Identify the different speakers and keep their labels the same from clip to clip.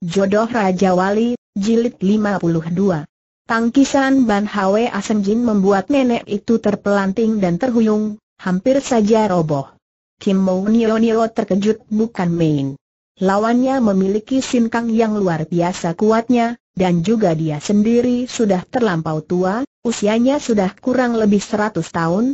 Speaker 1: Jodoh Raja Wali, Jilid 52 Tangkisan Ban Hwe Asenjin membuat nenek itu terpelanting dan terhuyung, hampir saja roboh. Kim Mo Nio Nio terkejut bukan main. Lawannya memiliki sinkang yang luar biasa kuatnya, dan juga dia sendiri sudah terlampau tua, usianya sudah kurang lebih 100 tahun.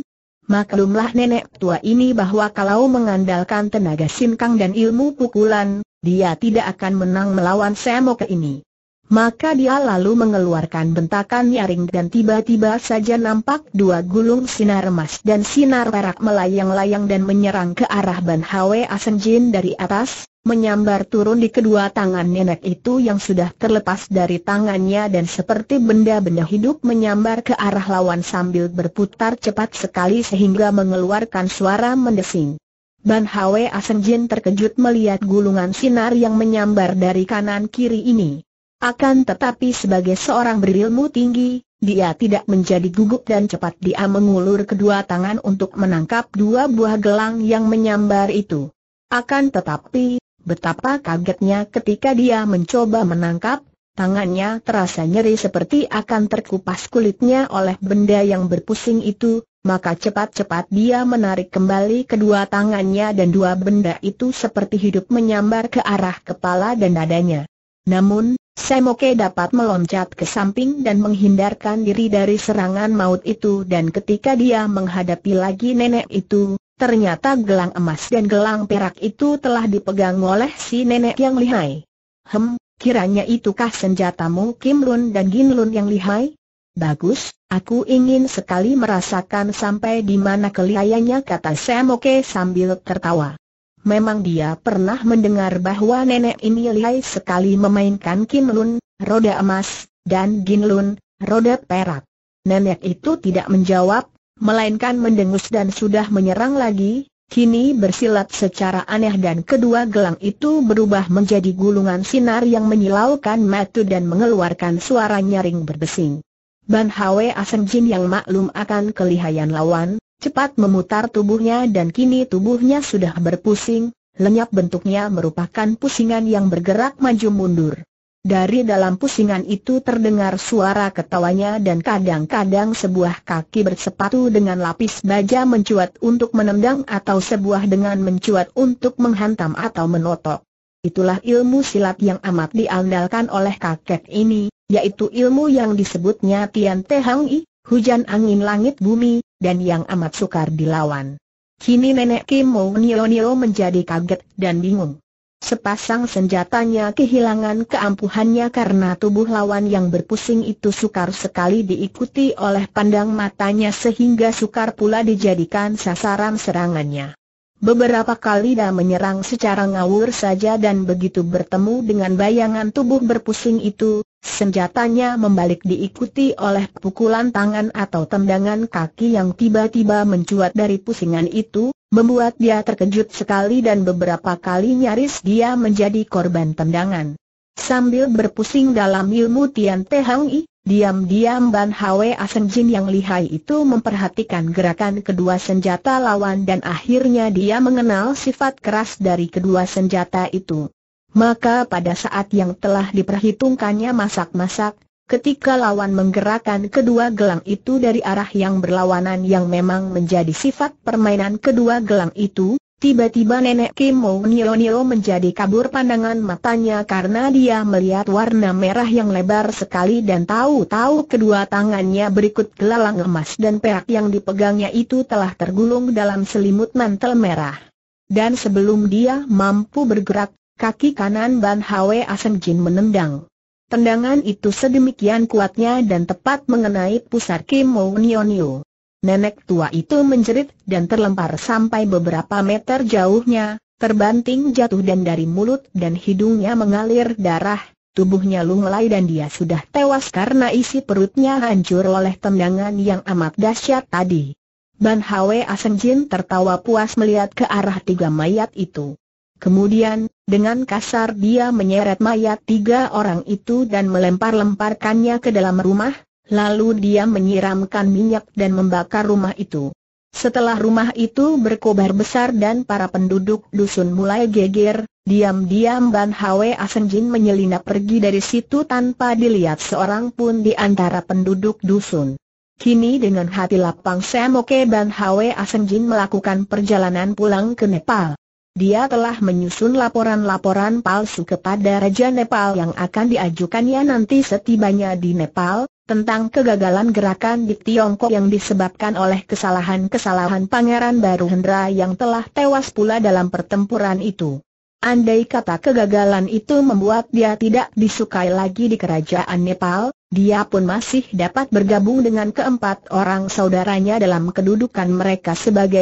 Speaker 1: Maklumlah nenek tua ini bahwa kalau mengandalkan tenaga sinkang dan ilmu pukulan, dia tidak akan menang melawan Semoke ini. Maka dia lalu mengeluarkan bentakan nyaring dan tiba-tiba saja nampak dua gulung sinar emas dan sinar perak melayang-layang dan menyerang ke arah Ban Hwe Asenjin dari atas, menyambar turun di kedua tangan nenek itu yang sudah terlepas dari tangannya dan seperti benda-benda hidup menyambar ke arah lawan sambil berputar cepat sekali sehingga mengeluarkan suara mendesing. Ban Hwe Jin terkejut melihat gulungan sinar yang menyambar dari kanan kiri ini. Akan tetapi sebagai seorang berilmu tinggi, dia tidak menjadi gugup dan cepat dia mengulur kedua tangan untuk menangkap dua buah gelang yang menyambar itu. Akan tetapi, betapa kagetnya ketika dia mencoba menangkap, tangannya terasa nyeri seperti akan terkupas kulitnya oleh benda yang berpusing itu, maka cepat-cepat dia menarik kembali kedua tangannya dan dua benda itu seperti hidup menyambar ke arah kepala dan dadanya. Namun, Semoke dapat meloncat ke samping dan menghindarkan diri dari serangan maut itu dan ketika dia menghadapi lagi nenek itu, ternyata gelang emas dan gelang perak itu telah dipegang oleh si nenek yang lihai. Hem, kiranya itukah senjatamu Kim Lun dan Gin Lun yang lihai? Bagus, aku ingin sekali merasakan sampai di mana keliayanya kata Sam oke, sambil tertawa. Memang dia pernah mendengar bahwa nenek ini lihai sekali memainkan kinlun, roda emas, dan ginlun, roda perak. Nenek itu tidak menjawab, melainkan mendengus dan sudah menyerang lagi, kini bersilat secara aneh dan kedua gelang itu berubah menjadi gulungan sinar yang menyilaukan matu dan mengeluarkan suara nyaring berbesing. Ban Hwe Jin yang maklum akan kelihayan lawan, cepat memutar tubuhnya dan kini tubuhnya sudah berpusing, lenyap bentuknya merupakan pusingan yang bergerak maju mundur. Dari dalam pusingan itu terdengar suara ketawanya dan kadang-kadang sebuah kaki bersepatu dengan lapis baja mencuat untuk menendang atau sebuah dengan mencuat untuk menghantam atau menotok. Itulah ilmu silat yang amat diandalkan oleh kakek ini, yaitu ilmu yang disebutnya Tian Te Hang I, hujan angin langit bumi, dan yang amat sukar dilawan. Kini nenek Kim Mo Nio Nio menjadi kaget dan bingung. Sepasang senjatanya kehilangan keampuhannya karena tubuh lawan yang berpusing itu sukar sekali diikuti oleh pandang matanya sehingga sukar pula dijadikan sasaran serangannya. Beberapa kali dia menyerang secara ngawur saja dan begitu bertemu dengan bayangan tubuh berpusing itu, senjatanya membalik diikuti oleh pukulan tangan atau tendangan kaki yang tiba-tiba mencuat dari pusingan itu, membuat dia terkejut sekali dan beberapa kali nyaris dia menjadi korban tendangan. Sambil berpusing dalam ilmu Tian Te Hang I, Diam-diam Ban Hwe Asenjin yang lihai itu memperhatikan gerakan kedua senjata lawan dan akhirnya dia mengenal sifat keras dari kedua senjata itu. Maka pada saat yang telah diperhitungkannya masak-masak, ketika lawan menggerakkan kedua gelang itu dari arah yang berlawanan yang memang menjadi sifat permainan kedua gelang itu, Tiba-tiba nenek Kim Nio menjadi kabur pandangan matanya karena dia melihat warna merah yang lebar sekali dan tahu-tahu kedua tangannya berikut gelalang emas dan perak yang dipegangnya itu telah tergulung dalam selimut mantel merah. Dan sebelum dia mampu bergerak, kaki kanan Ban Hwe Asen Jin menendang. Tendangan itu sedemikian kuatnya dan tepat mengenai pusar Kim Nio. Nenek tua itu menjerit dan terlempar sampai beberapa meter jauhnya, terbanting jatuh dan dari mulut dan hidungnya mengalir darah, tubuhnya lunglai dan dia sudah tewas karena isi perutnya hancur oleh tendangan yang amat dahsyat tadi. Ban Hwe Aseng tertawa puas melihat ke arah tiga mayat itu. Kemudian, dengan kasar dia menyeret mayat tiga orang itu dan melempar-lemparkannya ke dalam rumah, Lalu dia menyiramkan minyak dan membakar rumah itu. Setelah rumah itu berkobar besar dan para penduduk dusun mulai geger, diam-diam Ban Hwe Asenjin menyelinap pergi dari situ tanpa dilihat seorang pun di antara penduduk dusun. Kini dengan hati lapang Semoke Ban Hwe Asenjin melakukan perjalanan pulang ke Nepal. Dia telah menyusun laporan-laporan palsu kepada Raja Nepal yang akan diajukannya nanti setibanya di Nepal, tentang kegagalan gerakan di Tiongkok yang disebabkan oleh kesalahan-kesalahan Pangeran Baru Hendra yang telah tewas pula dalam pertempuran itu. Andai kata kegagalan itu membuat dia tidak disukai lagi di kerajaan Nepal, dia pun masih dapat bergabung dengan keempat orang saudaranya dalam kedudukan mereka sebagai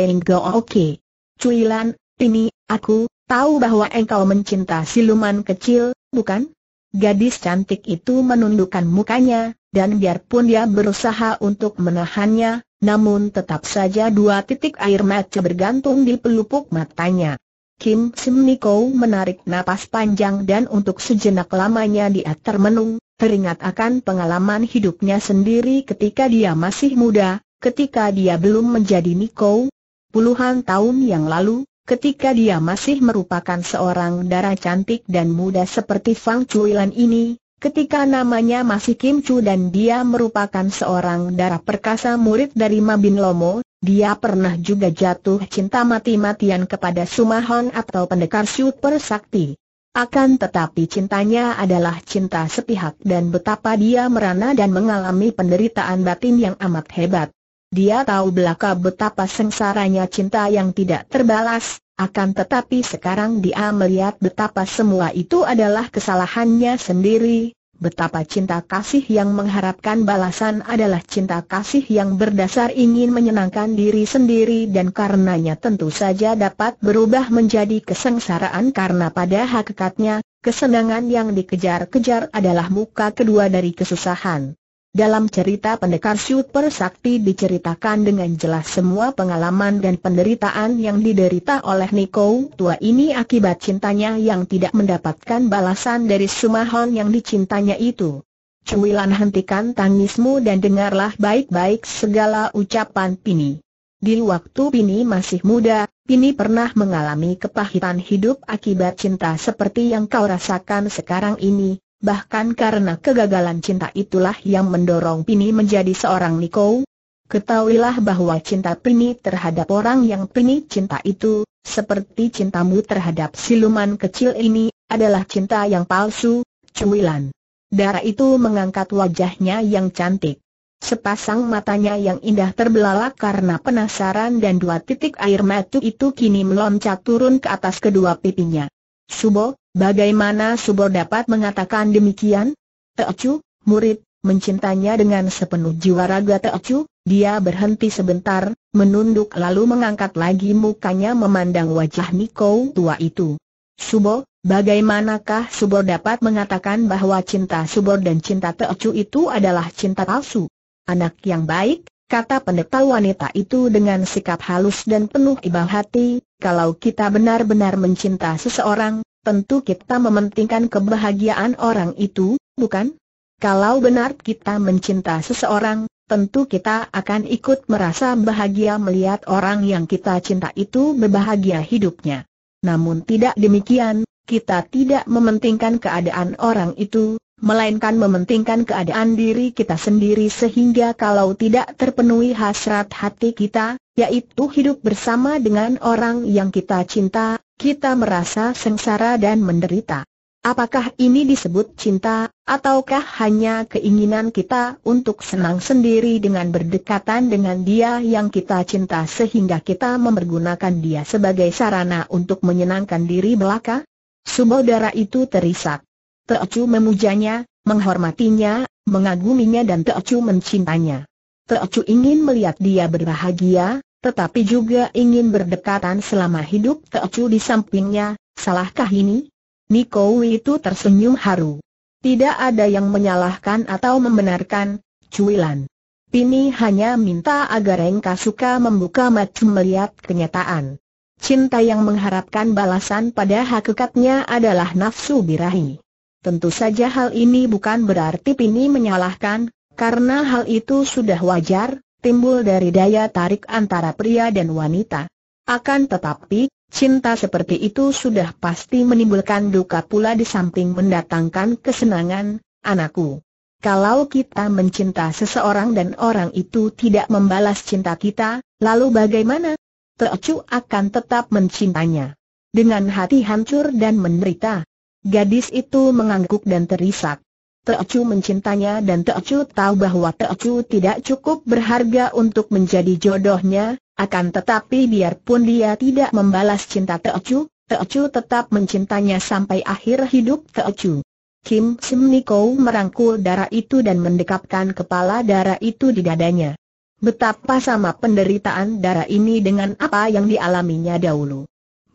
Speaker 1: Oke. Cuilan, ini, aku, tahu bahwa engkau mencinta siluman kecil, bukan? Gadis cantik itu menundukkan mukanya, dan biarpun dia berusaha untuk menahannya, namun tetap saja dua titik air mata bergantung di pelupuk matanya. Kim Sim Niko menarik napas panjang dan untuk sejenak lamanya dia termenung, teringat akan pengalaman hidupnya sendiri ketika dia masih muda, ketika dia belum menjadi Niko. Puluhan tahun yang lalu, ketika dia masih merupakan seorang darah cantik dan muda seperti Fang Chuilan ini, Ketika namanya masih Kim Chu dan dia merupakan seorang darah perkasa murid dari Mabin Lomo, dia pernah juga jatuh cinta mati-matian kepada Sumahon atau pendekar super sakti. Akan tetapi cintanya adalah cinta sepihak dan betapa dia merana dan mengalami penderitaan batin yang amat hebat. Dia tahu belaka betapa sengsaranya cinta yang tidak terbalas, akan tetapi sekarang dia melihat betapa semua itu adalah kesalahannya sendiri, betapa cinta kasih yang mengharapkan balasan adalah cinta kasih yang berdasar ingin menyenangkan diri sendiri dan karenanya tentu saja dapat berubah menjadi kesengsaraan karena pada hakikatnya, kesenangan yang dikejar-kejar adalah muka kedua dari kesusahan. Dalam cerita pendekar super sakti diceritakan dengan jelas semua pengalaman dan penderitaan yang diderita oleh Niko tua ini akibat cintanya yang tidak mendapatkan balasan dari Sumahon yang dicintanya itu. Cuilan hentikan tangismu dan dengarlah baik-baik segala ucapan Pini. Di waktu Pini masih muda, Pini pernah mengalami kepahitan hidup akibat cinta seperti yang kau rasakan sekarang ini, Bahkan karena kegagalan cinta itulah yang mendorong Pini menjadi seorang Niko. Ketahuilah bahwa cinta Pini terhadap orang yang Pini cinta itu, seperti cintamu terhadap siluman kecil ini, adalah cinta yang palsu, cuilan. Darah itu mengangkat wajahnya yang cantik. Sepasang matanya yang indah terbelalak karena penasaran dan dua titik air mata itu kini meloncat turun ke atas kedua pipinya. Subo, Bagaimana Subor dapat mengatakan demikian? Teocu, murid, mencintanya dengan sepenuh jiwa raga Teocu, dia berhenti sebentar, menunduk lalu mengangkat lagi mukanya memandang wajah Niko tua itu. Subo, bagaimanakah Subor dapat mengatakan bahwa cinta Subor dan cinta Teocu itu adalah cinta palsu? Anak yang baik, kata pendeta wanita itu dengan sikap halus dan penuh ibah hati, kalau kita benar-benar mencinta seseorang, Tentu kita mementingkan kebahagiaan orang itu, bukan? Kalau benar kita mencinta seseorang, tentu kita akan ikut merasa bahagia melihat orang yang kita cinta itu berbahagia hidupnya. Namun tidak demikian, kita tidak mementingkan keadaan orang itu, melainkan mementingkan keadaan diri kita sendiri sehingga kalau tidak terpenuhi hasrat hati kita, yaitu hidup bersama dengan orang yang kita cinta, kita merasa sengsara dan menderita. Apakah ini disebut cinta, ataukah hanya keinginan kita untuk senang sendiri dengan berdekatan dengan dia yang kita cinta sehingga kita mempergunakan dia sebagai sarana untuk menyenangkan diri belaka? Subodara itu terisak. Teocu memujanya, menghormatinya, mengaguminya dan Teocu mencintanya. Teocu ingin melihat dia berbahagia, tetapi juga ingin berdekatan selama hidup Teocu di sampingnya, salahkah ini? Niko itu tersenyum haru. Tidak ada yang menyalahkan atau membenarkan, cuilan. Pini hanya minta agar Engka suka membuka mata melihat kenyataan. Cinta yang mengharapkan balasan pada hakikatnya adalah nafsu birahi. Tentu saja hal ini bukan berarti Pini menyalahkan, karena hal itu sudah wajar, timbul dari daya tarik antara pria dan wanita. Akan tetapi, cinta seperti itu sudah pasti menimbulkan duka pula di samping mendatangkan kesenangan, anakku. Kalau kita mencinta seseorang dan orang itu tidak membalas cinta kita, lalu bagaimana? Teocu akan tetap mencintanya. Dengan hati hancur dan menderita, Gadis itu mengangguk dan terisak. Teocu mencintanya dan Teocu tahu bahwa Teocu tidak cukup berharga untuk menjadi jodohnya, akan tetapi biarpun dia tidak membalas cinta Teocu, Teocu tetap mencintanya sampai akhir hidup Teocu. Kim Sim merangkul darah itu dan mendekapkan kepala darah itu di dadanya. Betapa sama penderitaan darah ini dengan apa yang dialaminya dahulu.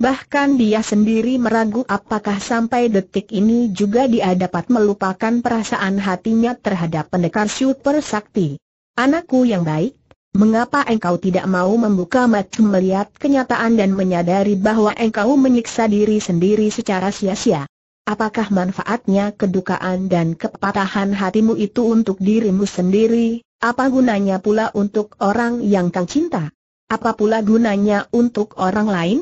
Speaker 1: Bahkan dia sendiri meragu apakah sampai detik ini juga dia dapat melupakan perasaan hatinya terhadap pendekar super sakti. Anakku yang baik, mengapa engkau tidak mau membuka mata melihat kenyataan dan menyadari bahwa engkau menyiksa diri sendiri secara sia-sia? Apakah manfaatnya kedukaan dan kepatahan hatimu itu untuk dirimu sendiri? Apa gunanya pula untuk orang yang kau cinta? Apa pula gunanya untuk orang lain?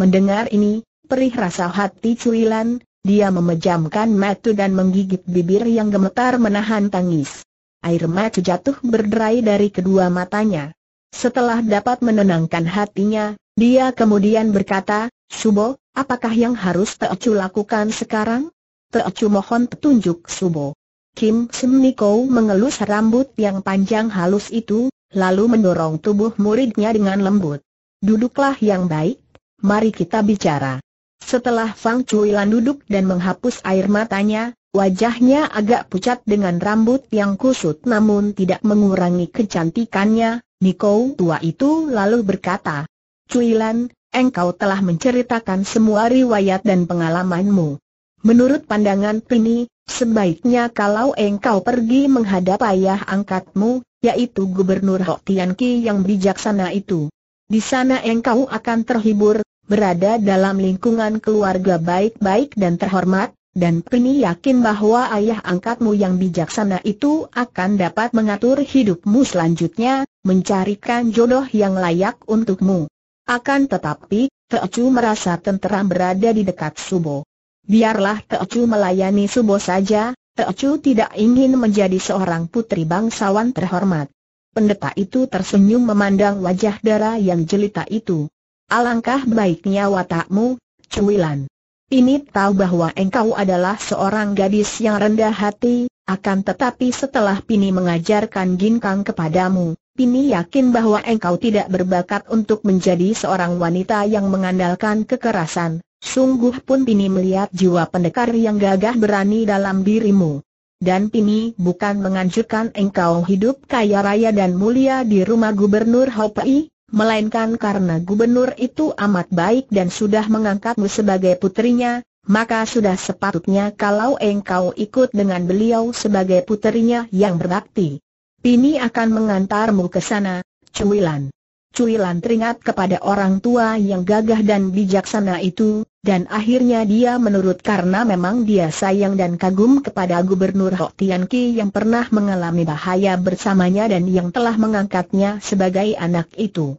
Speaker 1: Mendengar ini, perih rasa hati cuilan, dia memejamkan mata dan menggigit bibir yang gemetar menahan tangis. Air mata jatuh berderai dari kedua matanya. Setelah dapat menenangkan hatinya, dia kemudian berkata, Subo, apakah yang harus Teocu lakukan sekarang? Teocu mohon petunjuk Subo. Kim Sim Niko mengelus rambut yang panjang halus itu, lalu mendorong tubuh muridnya dengan lembut. Duduklah yang baik, mari kita bicara. Setelah Fang Cui Lan duduk dan menghapus air matanya, wajahnya agak pucat dengan rambut yang kusut namun tidak mengurangi kecantikannya, Niko tua itu lalu berkata, Cui Lan, engkau telah menceritakan semua riwayat dan pengalamanmu. Menurut pandangan Pini, sebaiknya kalau engkau pergi menghadap ayah angkatmu, yaitu Gubernur Hok Tian Ki yang bijaksana itu. Di sana engkau akan terhibur, berada dalam lingkungan keluarga baik-baik dan terhormat, dan Pini yakin bahwa ayah angkatmu yang bijaksana itu akan dapat mengatur hidupmu selanjutnya, mencarikan jodoh yang layak untukmu. Akan tetapi, Teocu merasa tenteram berada di dekat Subo. Biarlah Teocu melayani Subo saja, Teocu tidak ingin menjadi seorang putri bangsawan terhormat. Pendeta itu tersenyum memandang wajah darah yang jelita itu. Alangkah baiknya watakmu, Cuilan. Ini tahu bahwa engkau adalah seorang gadis yang rendah hati, akan tetapi setelah Pini mengajarkan ginkang kepadamu, Pini yakin bahwa engkau tidak berbakat untuk menjadi seorang wanita yang mengandalkan kekerasan. Sungguh pun Pini melihat jiwa pendekar yang gagah berani dalam dirimu dan Pini bukan menganjurkan engkau hidup kaya raya dan mulia di rumah Gubernur Hopi, melainkan karena gubernur itu amat baik dan sudah mengangkatmu sebagai putrinya, maka sudah sepatutnya kalau engkau ikut dengan beliau sebagai putrinya yang berbakti. Pini akan mengantarmu ke sana, Cuilan cuilan teringat kepada orang tua yang gagah dan bijaksana itu, dan akhirnya dia menurut karena memang dia sayang dan kagum kepada Gubernur Hok Tian Ki yang pernah mengalami bahaya bersamanya dan yang telah mengangkatnya sebagai anak itu.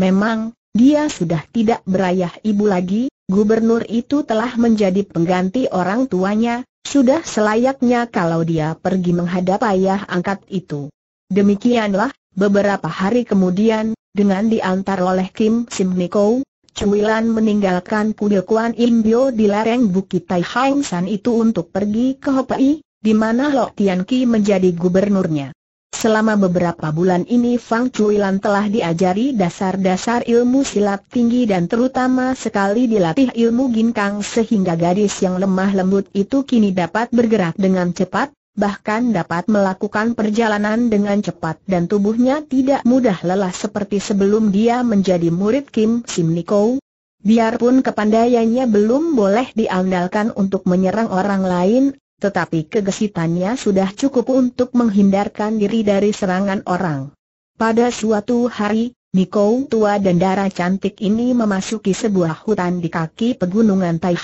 Speaker 1: Memang, dia sudah tidak berayah ibu lagi, Gubernur itu telah menjadi pengganti orang tuanya, sudah selayaknya kalau dia pergi menghadap ayah angkat itu. Demikianlah, Beberapa hari kemudian, dengan diantar oleh Kim Sim Niko, Cuilan meninggalkan kuil Kuan Im Bio di lereng Bukit Tai Hang San itu untuk pergi ke Hopei, di mana Lok Tian Ki menjadi gubernurnya. Selama beberapa bulan ini Fang Cuilan telah diajari dasar-dasar ilmu silat tinggi dan terutama sekali dilatih ilmu ginkang sehingga gadis yang lemah lembut itu kini dapat bergerak dengan cepat, bahkan dapat melakukan perjalanan dengan cepat dan tubuhnya tidak mudah lelah seperti sebelum dia menjadi murid Kim Sim Niko. Biarpun kepandaiannya belum boleh diandalkan untuk menyerang orang lain, tetapi kegesitannya sudah cukup untuk menghindarkan diri dari serangan orang. Pada suatu hari, Niko tua dan darah cantik ini memasuki sebuah hutan di kaki pegunungan Tai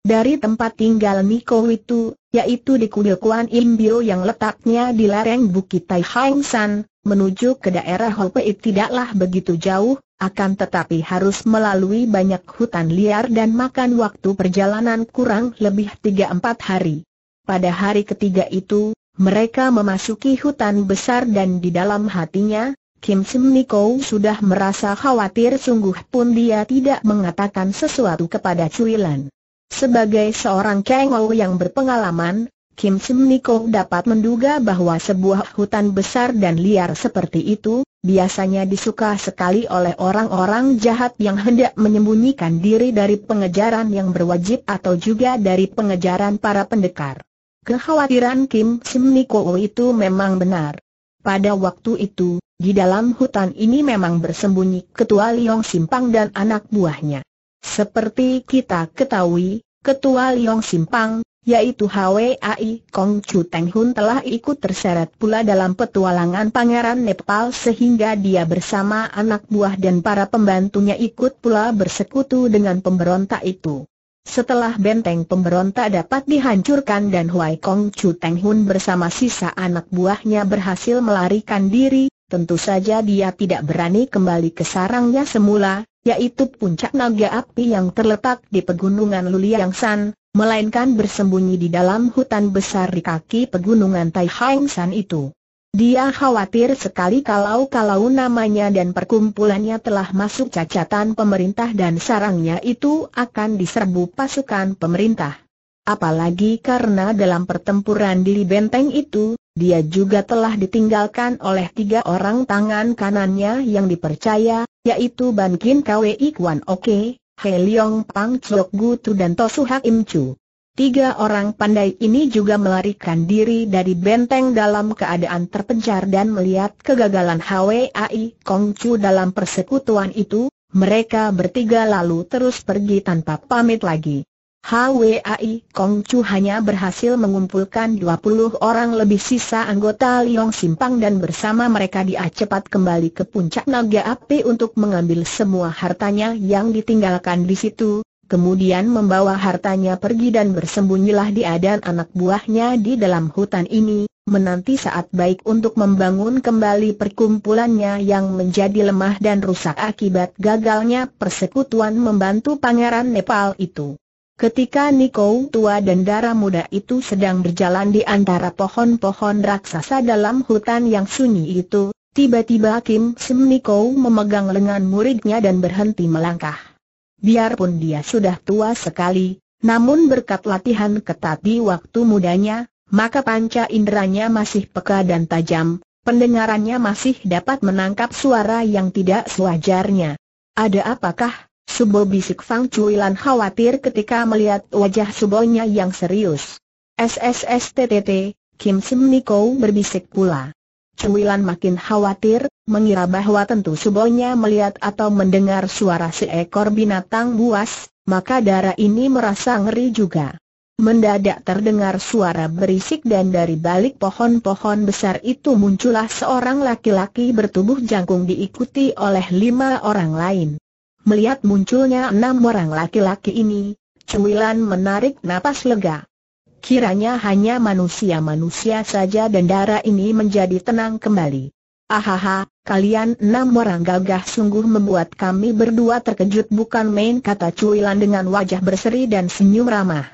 Speaker 1: dari tempat tinggal Niko itu, yaitu di kuil Kuan Im yang letaknya di lereng Bukit Tai Hang San, menuju ke daerah Hopei tidaklah begitu jauh, akan tetapi harus melalui banyak hutan liar dan makan waktu perjalanan kurang lebih 3-4 hari. Pada hari ketiga itu, mereka memasuki hutan besar dan di dalam hatinya, Kim Sim Niko sudah merasa khawatir sungguh pun dia tidak mengatakan sesuatu kepada Cui Lan. Sebagai seorang kengou yang berpengalaman, Kim Sim Niko dapat menduga bahwa sebuah hutan besar dan liar seperti itu, biasanya disuka sekali oleh orang-orang jahat yang hendak menyembunyikan diri dari pengejaran yang berwajib atau juga dari pengejaran para pendekar. Kekhawatiran Kim Sim Niko itu memang benar. Pada waktu itu, di dalam hutan ini memang bersembunyi ketua Liong Simpang dan anak buahnya. Seperti kita ketahui, Ketua Liong Simpang, yaitu HWAI Kong Chu Teng Hun telah ikut terseret pula dalam petualangan Pangeran Nepal sehingga dia bersama anak buah dan para pembantunya ikut pula bersekutu dengan pemberontak itu. Setelah benteng pemberontak dapat dihancurkan dan Huai Kong Chu Teng Hun bersama sisa anak buahnya berhasil melarikan diri, tentu saja dia tidak berani kembali ke sarangnya semula, yaitu puncak naga api yang terletak di pegunungan Luliang San, melainkan bersembunyi di dalam hutan besar di kaki pegunungan Tai San itu. Dia khawatir sekali kalau-kalau namanya dan perkumpulannya telah masuk cacatan pemerintah dan sarangnya itu akan diserbu pasukan pemerintah. Apalagi karena dalam pertempuran di benteng itu, dia juga telah ditinggalkan oleh tiga orang tangan kanannya yang dipercaya yaitu Ban Kin Kwei Kwan Oke, He Leong Pang Chok Gu Tu dan Tosu Hak Im Chu. Tiga orang pandai ini juga melarikan diri dari benteng dalam keadaan terpencar dan melihat kegagalan HWAI Kong Chu dalam persekutuan itu, mereka bertiga lalu terus pergi tanpa pamit lagi. HWAI Kong Chu hanya berhasil mengumpulkan 20 orang lebih sisa anggota Liong Simpang dan bersama mereka dia cepat kembali ke puncak Naga Api untuk mengambil semua hartanya yang ditinggalkan di situ, kemudian membawa hartanya pergi dan bersembunyilah dia dan anak buahnya di dalam hutan ini, menanti saat baik untuk membangun kembali perkumpulannya yang menjadi lemah dan rusak akibat gagalnya persekutuan membantu Pangeran Nepal itu. Ketika Niko tua dan darah muda itu sedang berjalan di antara pohon-pohon raksasa dalam hutan yang sunyi itu, tiba-tiba Kim Sim Niko memegang lengan muridnya dan berhenti melangkah. Biarpun dia sudah tua sekali, namun berkat latihan ketat di waktu mudanya, maka panca inderanya masih peka dan tajam, pendengarannya masih dapat menangkap suara yang tidak sewajarnya. Ada apakah? Subo bisik Fang Cui Lan khawatir ketika melihat wajah Subonya yang serius. SSSTTT, Kim Sim Niko berbisik pula. Cui Lan makin khawatir, mengira bahwa tentu Subonya melihat atau mendengar suara seekor binatang buas, maka darah ini merasa ngeri juga. Mendadak terdengar suara berisik dan dari balik pohon-pohon besar itu muncullah seorang laki-laki bertubuh jangkung diikuti oleh lima orang lain. Melihat munculnya enam orang laki-laki ini, Cuilan menarik napas lega. Kiranya hanya manusia-manusia saja dan darah ini menjadi tenang kembali. Ahaha, kalian enam orang gagah sungguh membuat kami berdua terkejut bukan main kata Cuilan dengan wajah berseri dan senyum ramah.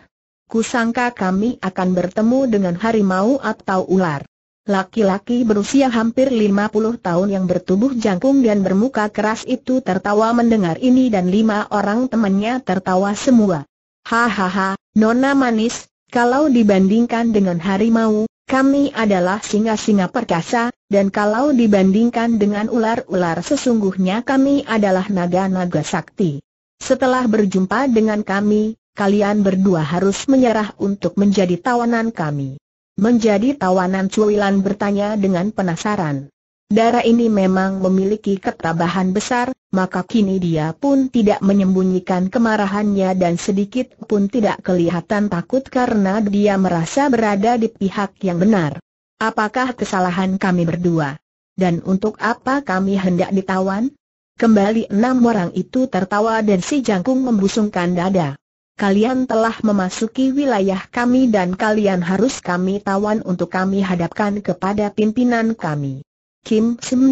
Speaker 1: Kusangka kami akan bertemu dengan harimau atau ular. Laki-laki berusia hampir 50 tahun yang bertubuh jangkung dan bermuka keras itu tertawa mendengar ini dan lima orang temannya tertawa semua. Hahaha, Nona Manis, kalau dibandingkan dengan harimau, kami adalah singa-singa perkasa, dan kalau dibandingkan dengan ular-ular sesungguhnya kami adalah naga-naga sakti. Setelah berjumpa dengan kami, kalian berdua harus menyerah untuk menjadi tawanan kami. Menjadi tawanan Cuilan bertanya dengan penasaran. Darah ini memang memiliki ketabahan besar, maka kini dia pun tidak menyembunyikan kemarahannya dan sedikit pun tidak kelihatan takut karena dia merasa berada di pihak yang benar. Apakah kesalahan kami berdua? Dan untuk apa kami hendak ditawan? Kembali enam orang itu tertawa dan si jangkung membusungkan dada kalian telah memasuki wilayah kami dan kalian harus kami tawan untuk kami hadapkan kepada pimpinan kami. Kim Sim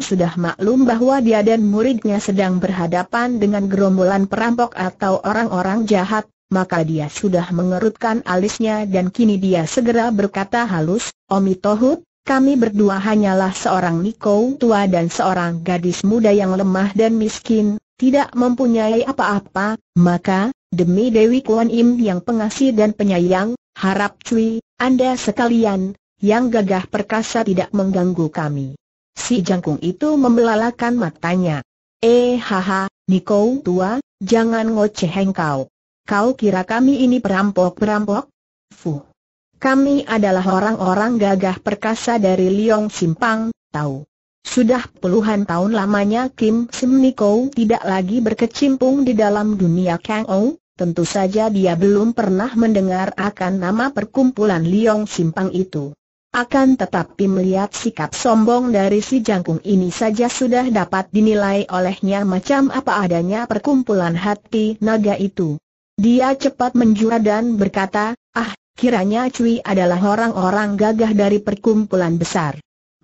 Speaker 1: sudah maklum bahwa dia dan muridnya sedang berhadapan dengan gerombolan perampok atau orang-orang jahat, maka dia sudah mengerutkan alisnya dan kini dia segera berkata halus, Omi Tohut, kami berdua hanyalah seorang Niko tua dan seorang gadis muda yang lemah dan miskin, tidak mempunyai apa-apa, maka, demi Dewi Kuan Im yang pengasih dan penyayang, harap cuy, Anda sekalian, yang gagah perkasa tidak mengganggu kami. Si jangkung itu membelalakan matanya. Eh haha, Niko tua, jangan ngoceh engkau. Kau kira kami ini perampok-perampok? Fuh. Kami adalah orang-orang gagah perkasa dari Liong Simpang, tahu. Sudah puluhan tahun lamanya Kim Sim Niko tidak lagi berkecimpung di dalam dunia Kang Ou, tentu saja dia belum pernah mendengar akan nama perkumpulan Liong Simpang itu. Akan tetapi melihat sikap sombong dari si jangkung ini saja sudah dapat dinilai olehnya macam apa adanya perkumpulan hati naga itu. Dia cepat menjura dan berkata, ah, kiranya Cui adalah orang-orang gagah dari perkumpulan besar.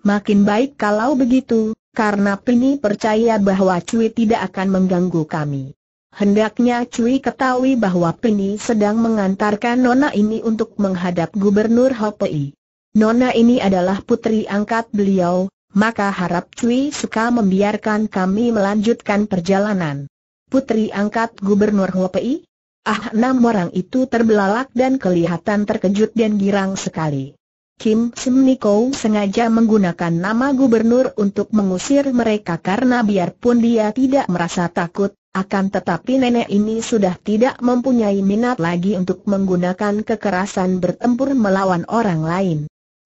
Speaker 1: Makin baik kalau begitu, karena Pini percaya bahwa Cui tidak akan mengganggu kami. Hendaknya Cui ketahui bahwa Pini sedang mengantarkan Nona ini untuk menghadap Gubernur Hopei. Nona ini adalah putri angkat beliau, maka harap Cui suka membiarkan kami melanjutkan perjalanan. Putri angkat Gubernur Hopei? Ah enam orang itu terbelalak dan kelihatan terkejut dan girang sekali. Kim Sim Niko sengaja menggunakan nama gubernur untuk mengusir mereka karena biarpun dia tidak merasa takut, akan tetapi nenek ini sudah tidak mempunyai minat lagi untuk menggunakan kekerasan bertempur melawan orang lain.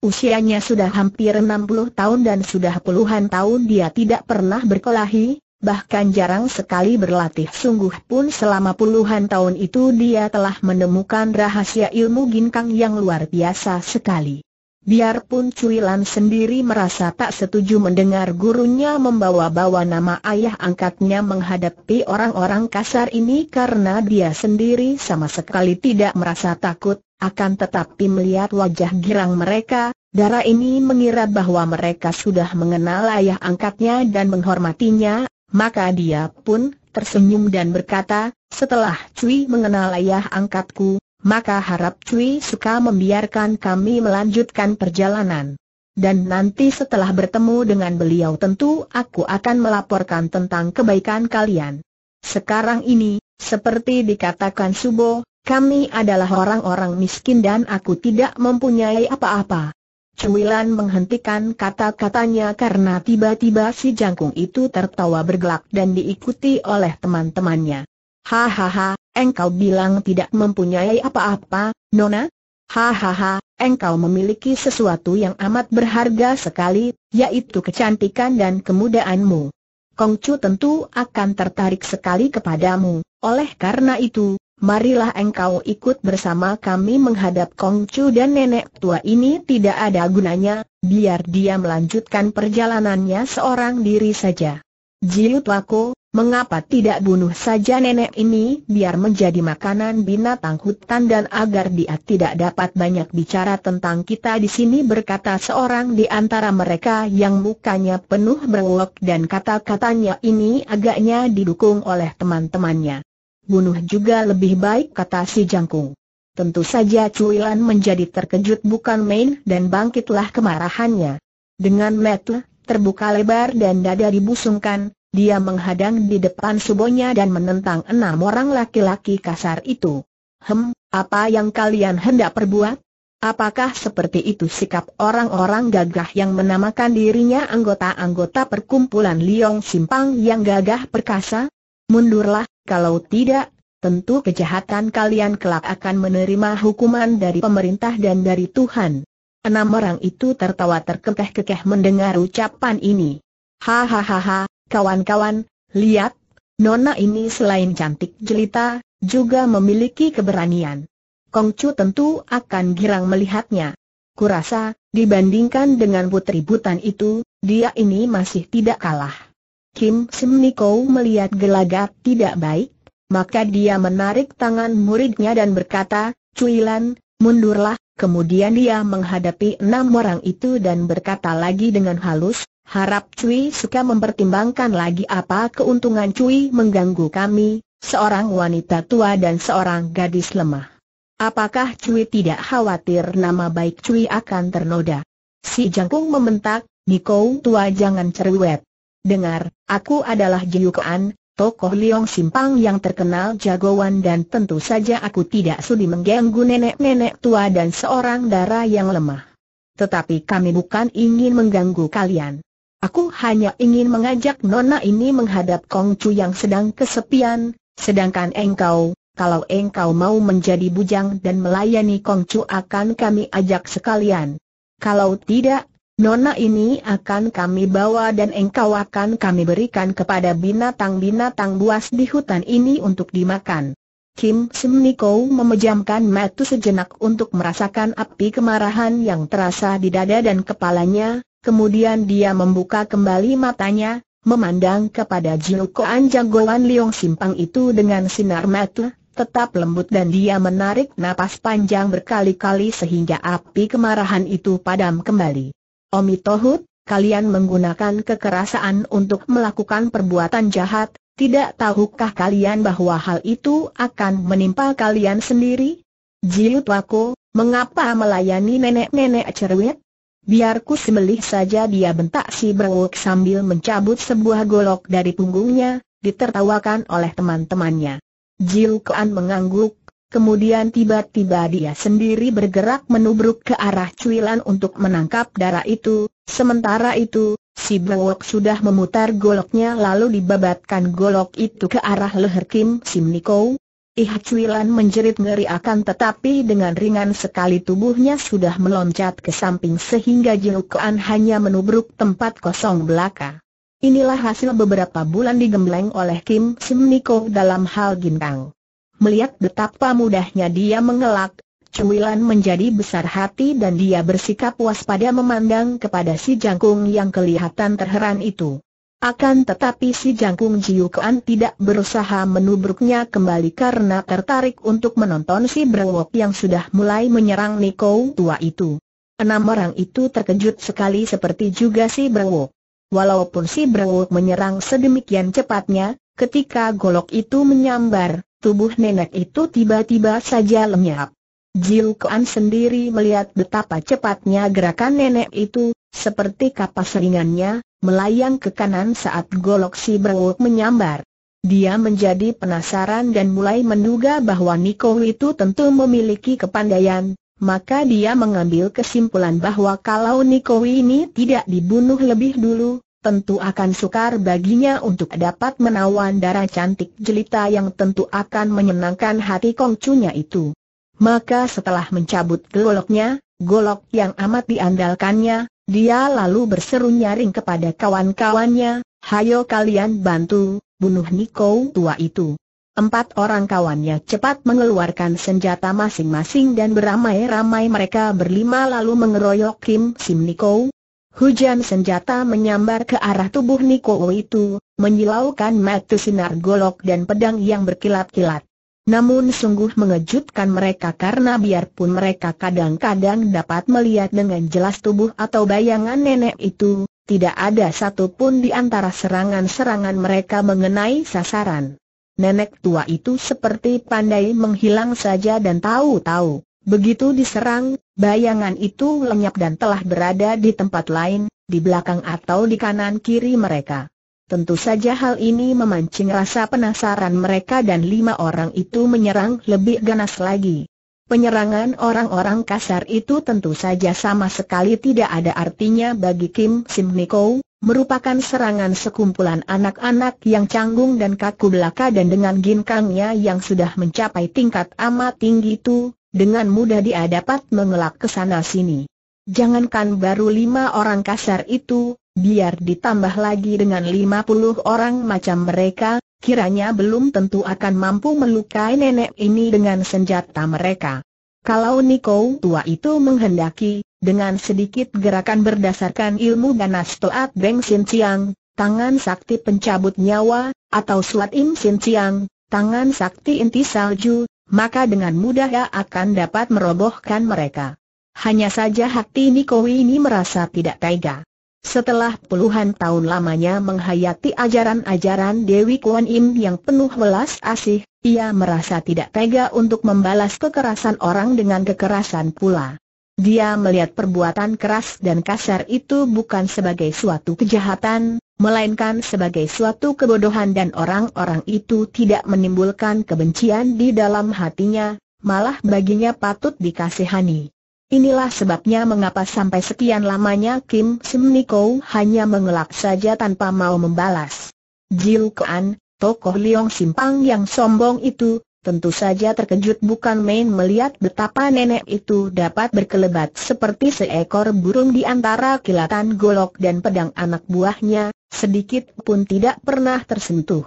Speaker 1: Usianya sudah hampir 60 tahun dan sudah puluhan tahun dia tidak pernah berkelahi, bahkan jarang sekali berlatih sungguh pun selama puluhan tahun itu dia telah menemukan rahasia ilmu ginkang yang luar biasa sekali. Biarpun Cui Lan sendiri merasa tak setuju mendengar gurunya membawa-bawa nama ayah angkatnya menghadapi orang-orang kasar ini karena dia sendiri sama sekali tidak merasa takut, akan tetapi melihat wajah girang mereka, darah ini mengira bahwa mereka sudah mengenal ayah angkatnya dan menghormatinya, maka dia pun tersenyum dan berkata, setelah Cui mengenal ayah angkatku, maka harap Cui suka membiarkan kami melanjutkan perjalanan. Dan nanti setelah bertemu dengan beliau tentu aku akan melaporkan tentang kebaikan kalian. Sekarang ini, seperti dikatakan Subo, kami adalah orang-orang miskin dan aku tidak mempunyai apa-apa. Cuilan menghentikan kata-katanya karena tiba-tiba si jangkung itu tertawa bergelak dan diikuti oleh teman-temannya. Hahaha, engkau bilang tidak mempunyai apa-apa, Nona? Hahaha, engkau memiliki sesuatu yang amat berharga sekali, yaitu kecantikan dan kemudaanmu. Kongcu tentu akan tertarik sekali kepadamu, oleh karena itu, marilah engkau ikut bersama kami menghadap Kongcu dan nenek tua ini tidak ada gunanya, biar dia melanjutkan perjalanannya seorang diri saja. Jiu Tuako, Mengapa tidak bunuh saja nenek ini biar menjadi makanan binatang hutan dan agar dia tidak dapat banyak bicara tentang kita di sini berkata seorang di antara mereka yang mukanya penuh berwok dan kata-katanya ini agaknya didukung oleh teman-temannya. Bunuh juga lebih baik kata si jangkung. Tentu saja Cuilan menjadi terkejut bukan main dan bangkitlah kemarahannya. Dengan metel, terbuka lebar dan dada dibusungkan, dia menghadang di depan subonya dan menentang enam orang laki-laki kasar itu. Hem, apa yang kalian hendak perbuat? Apakah seperti itu sikap orang-orang gagah yang menamakan dirinya anggota-anggota perkumpulan Liong Simpang yang gagah perkasa? Mundurlah, kalau tidak, tentu kejahatan kalian kelak akan menerima hukuman dari pemerintah dan dari Tuhan. Enam orang itu tertawa terkekeh-kekeh mendengar ucapan ini. Hahaha, Kawan-kawan, lihat, Nona ini selain cantik jelita, juga memiliki keberanian. Kongcu tentu akan girang melihatnya. Kurasa, dibandingkan dengan putri butan itu, dia ini masih tidak kalah. Kim Sim Niko melihat gelagat tidak baik, maka dia menarik tangan muridnya dan berkata, Cuilan, mundurlah, kemudian dia menghadapi enam orang itu dan berkata lagi dengan halus, Harap Cui suka mempertimbangkan lagi apa keuntungan Cui mengganggu kami, seorang wanita tua dan seorang gadis lemah. Apakah Cui tidak khawatir nama baik Cui akan ternoda? Si Jangkung membentak, Niko tua jangan cerewet. Dengar, aku adalah Jiukoan, tokoh Liong Simpang yang terkenal jagoan dan tentu saja aku tidak sudi mengganggu nenek-nenek tua dan seorang darah yang lemah. Tetapi kami bukan ingin mengganggu kalian. Aku hanya ingin mengajak Nona ini menghadap Kong Chu yang sedang kesepian, sedangkan engkau, kalau engkau mau menjadi bujang dan melayani Kong Chu akan kami ajak sekalian. Kalau tidak, Nona ini akan kami bawa dan engkau akan kami berikan kepada binatang-binatang buas di hutan ini untuk dimakan. Kim Semniko memejamkan mata sejenak untuk merasakan api kemarahan yang terasa di dada dan kepalanya, Kemudian dia membuka kembali matanya, memandang kepada Jilukoan jagoan Liong Simpang itu dengan sinar mata, tetap lembut dan dia menarik napas panjang berkali-kali sehingga api kemarahan itu padam kembali. Omi Tohut, kalian menggunakan kekerasan untuk melakukan perbuatan jahat, tidak tahukah kalian bahwa hal itu akan menimpa kalian sendiri? Jiu Tuako, mengapa melayani nenek-nenek cerewet? biarku ku sembelih saja dia bentak si Brewok sambil mencabut sebuah golok dari punggungnya, ditertawakan oleh teman-temannya. Jiu Kuan mengangguk, kemudian tiba-tiba dia sendiri bergerak menubruk ke arah cuilan untuk menangkap darah itu, sementara itu, si Brewok sudah memutar goloknya lalu dibabatkan golok itu ke arah leher Kim Sim Nikou, Iha Cuilan menjerit ngeri akan tetapi dengan ringan sekali tubuhnya sudah meloncat ke samping sehingga Jiukuan hanya menubruk tempat kosong belaka. Inilah hasil beberapa bulan digembleng oleh Kim Sim Niko dalam hal gintang. Melihat betapa mudahnya dia mengelak, Cuilan menjadi besar hati dan dia bersikap waspada memandang kepada si jangkung yang kelihatan terheran itu. Akan tetapi si Jangkung Jiukuan tidak berusaha menubruknya kembali karena tertarik untuk menonton si Brewok yang sudah mulai menyerang Niko tua itu. Enam orang itu terkejut sekali seperti juga si Brewok. Walaupun si Brewok menyerang sedemikian cepatnya, ketika golok itu menyambar, tubuh nenek itu tiba-tiba saja lenyap. Jilkoan sendiri melihat betapa cepatnya gerakan nenek itu, seperti kapas ringannya, melayang ke kanan saat golok si menyambar. Dia menjadi penasaran dan mulai menduga bahwa Niko itu tentu memiliki kepandaian, maka dia mengambil kesimpulan bahwa kalau Niko ini tidak dibunuh lebih dulu, tentu akan sukar baginya untuk dapat menawan darah cantik jelita yang tentu akan menyenangkan hati Kongcunya itu. Maka setelah mencabut goloknya, golok yang amat diandalkannya, dia lalu berseru nyaring kepada kawan-kawannya, hayo kalian bantu, bunuh Niko tua itu. Empat orang kawannya cepat mengeluarkan senjata masing-masing dan beramai-ramai mereka berlima lalu mengeroyok Kim Sim Niko. Hujan senjata menyambar ke arah tubuh Niko itu, menyilaukan mata sinar golok dan pedang yang berkilat-kilat. Namun sungguh mengejutkan mereka karena biarpun mereka kadang-kadang dapat melihat dengan jelas tubuh atau bayangan nenek itu, tidak ada satupun di antara serangan-serangan mereka mengenai sasaran. Nenek tua itu seperti pandai menghilang saja dan tahu-tahu, begitu diserang, bayangan itu lenyap dan telah berada di tempat lain, di belakang atau di kanan kiri mereka. Tentu saja hal ini memancing rasa penasaran mereka dan lima orang itu menyerang lebih ganas lagi. Penyerangan orang-orang kasar itu tentu saja sama sekali tidak ada artinya bagi Kim Sim Niko, merupakan serangan sekumpulan anak-anak yang canggung dan kaku belaka dan dengan ginkangnya yang sudah mencapai tingkat amat tinggi itu, dengan mudah dia dapat mengelak ke sana sini. Jangankan baru lima orang kasar itu, biar ditambah lagi dengan 50 orang macam mereka, kiranya belum tentu akan mampu melukai nenek ini dengan senjata mereka. Kalau Niko tua itu menghendaki, dengan sedikit gerakan berdasarkan ilmu ganas Toat Beng Sin Chiang, tangan sakti pencabut nyawa, atau Suat Im Sin Chiang, tangan sakti inti salju, maka dengan mudah ia akan dapat merobohkan mereka. Hanya saja hati Niko ini merasa tidak tega. Setelah puluhan tahun lamanya menghayati ajaran-ajaran Dewi Kuan Im yang penuh welas asih, ia merasa tidak tega untuk membalas kekerasan orang dengan kekerasan pula. Dia melihat perbuatan keras dan kasar itu bukan sebagai suatu kejahatan, melainkan sebagai suatu kebodohan dan orang-orang itu tidak menimbulkan kebencian di dalam hatinya, malah baginya patut dikasihani. Inilah sebabnya mengapa sampai sekian lamanya Kim Sim Niko hanya mengelak saja tanpa mau membalas. Jiu Kuan, tokoh Liong Simpang yang sombong itu, tentu saja terkejut bukan main melihat betapa nenek itu dapat berkelebat seperti seekor burung di antara kilatan golok dan pedang anak buahnya, sedikit pun tidak pernah tersentuh.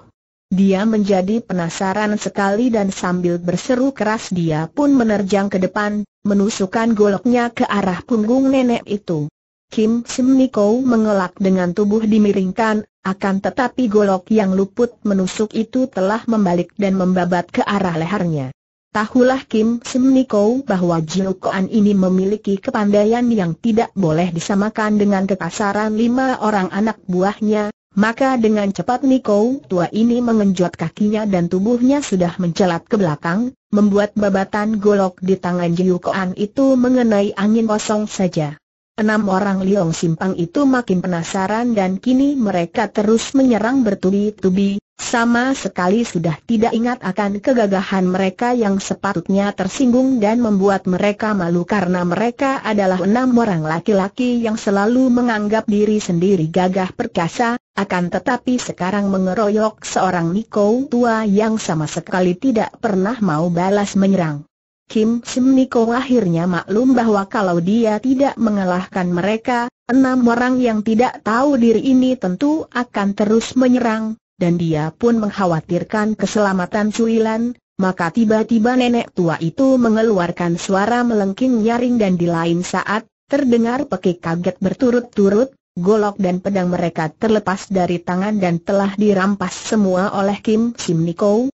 Speaker 1: Dia menjadi penasaran sekali dan sambil berseru keras dia pun menerjang ke depan, menusukkan goloknya ke arah punggung nenek itu. Kim Sim Niko mengelak dengan tubuh dimiringkan, akan tetapi golok yang luput menusuk itu telah membalik dan membabat ke arah lehernya. Tahulah Kim Sim Niko bahwa Jiu Koan ini memiliki kepandaian yang tidak boleh disamakan dengan kekasaran lima orang anak buahnya, maka dengan cepat Niko tua ini mengenjot kakinya dan tubuhnya sudah mencelat ke belakang, membuat babatan golok di tangan Jiu Koan itu mengenai angin kosong saja. Enam orang Liong Simpang itu makin penasaran dan kini mereka terus menyerang bertubi-tubi, sama sekali sudah tidak ingat akan kegagahan mereka yang sepatutnya tersinggung dan membuat mereka malu karena mereka adalah enam orang laki-laki yang selalu menganggap diri sendiri gagah perkasa, akan tetapi sekarang mengeroyok seorang Niko tua yang sama sekali tidak pernah mau balas menyerang. Kim Sim Niko akhirnya maklum bahwa kalau dia tidak mengalahkan mereka, enam orang yang tidak tahu diri ini tentu akan terus menyerang, dan dia pun mengkhawatirkan keselamatan Cuilan, maka tiba-tiba nenek tua itu mengeluarkan suara melengking nyaring dan di lain saat, terdengar pekik kaget berturut-turut, golok dan pedang mereka terlepas dari tangan dan telah dirampas semua oleh Kim Sim Niko.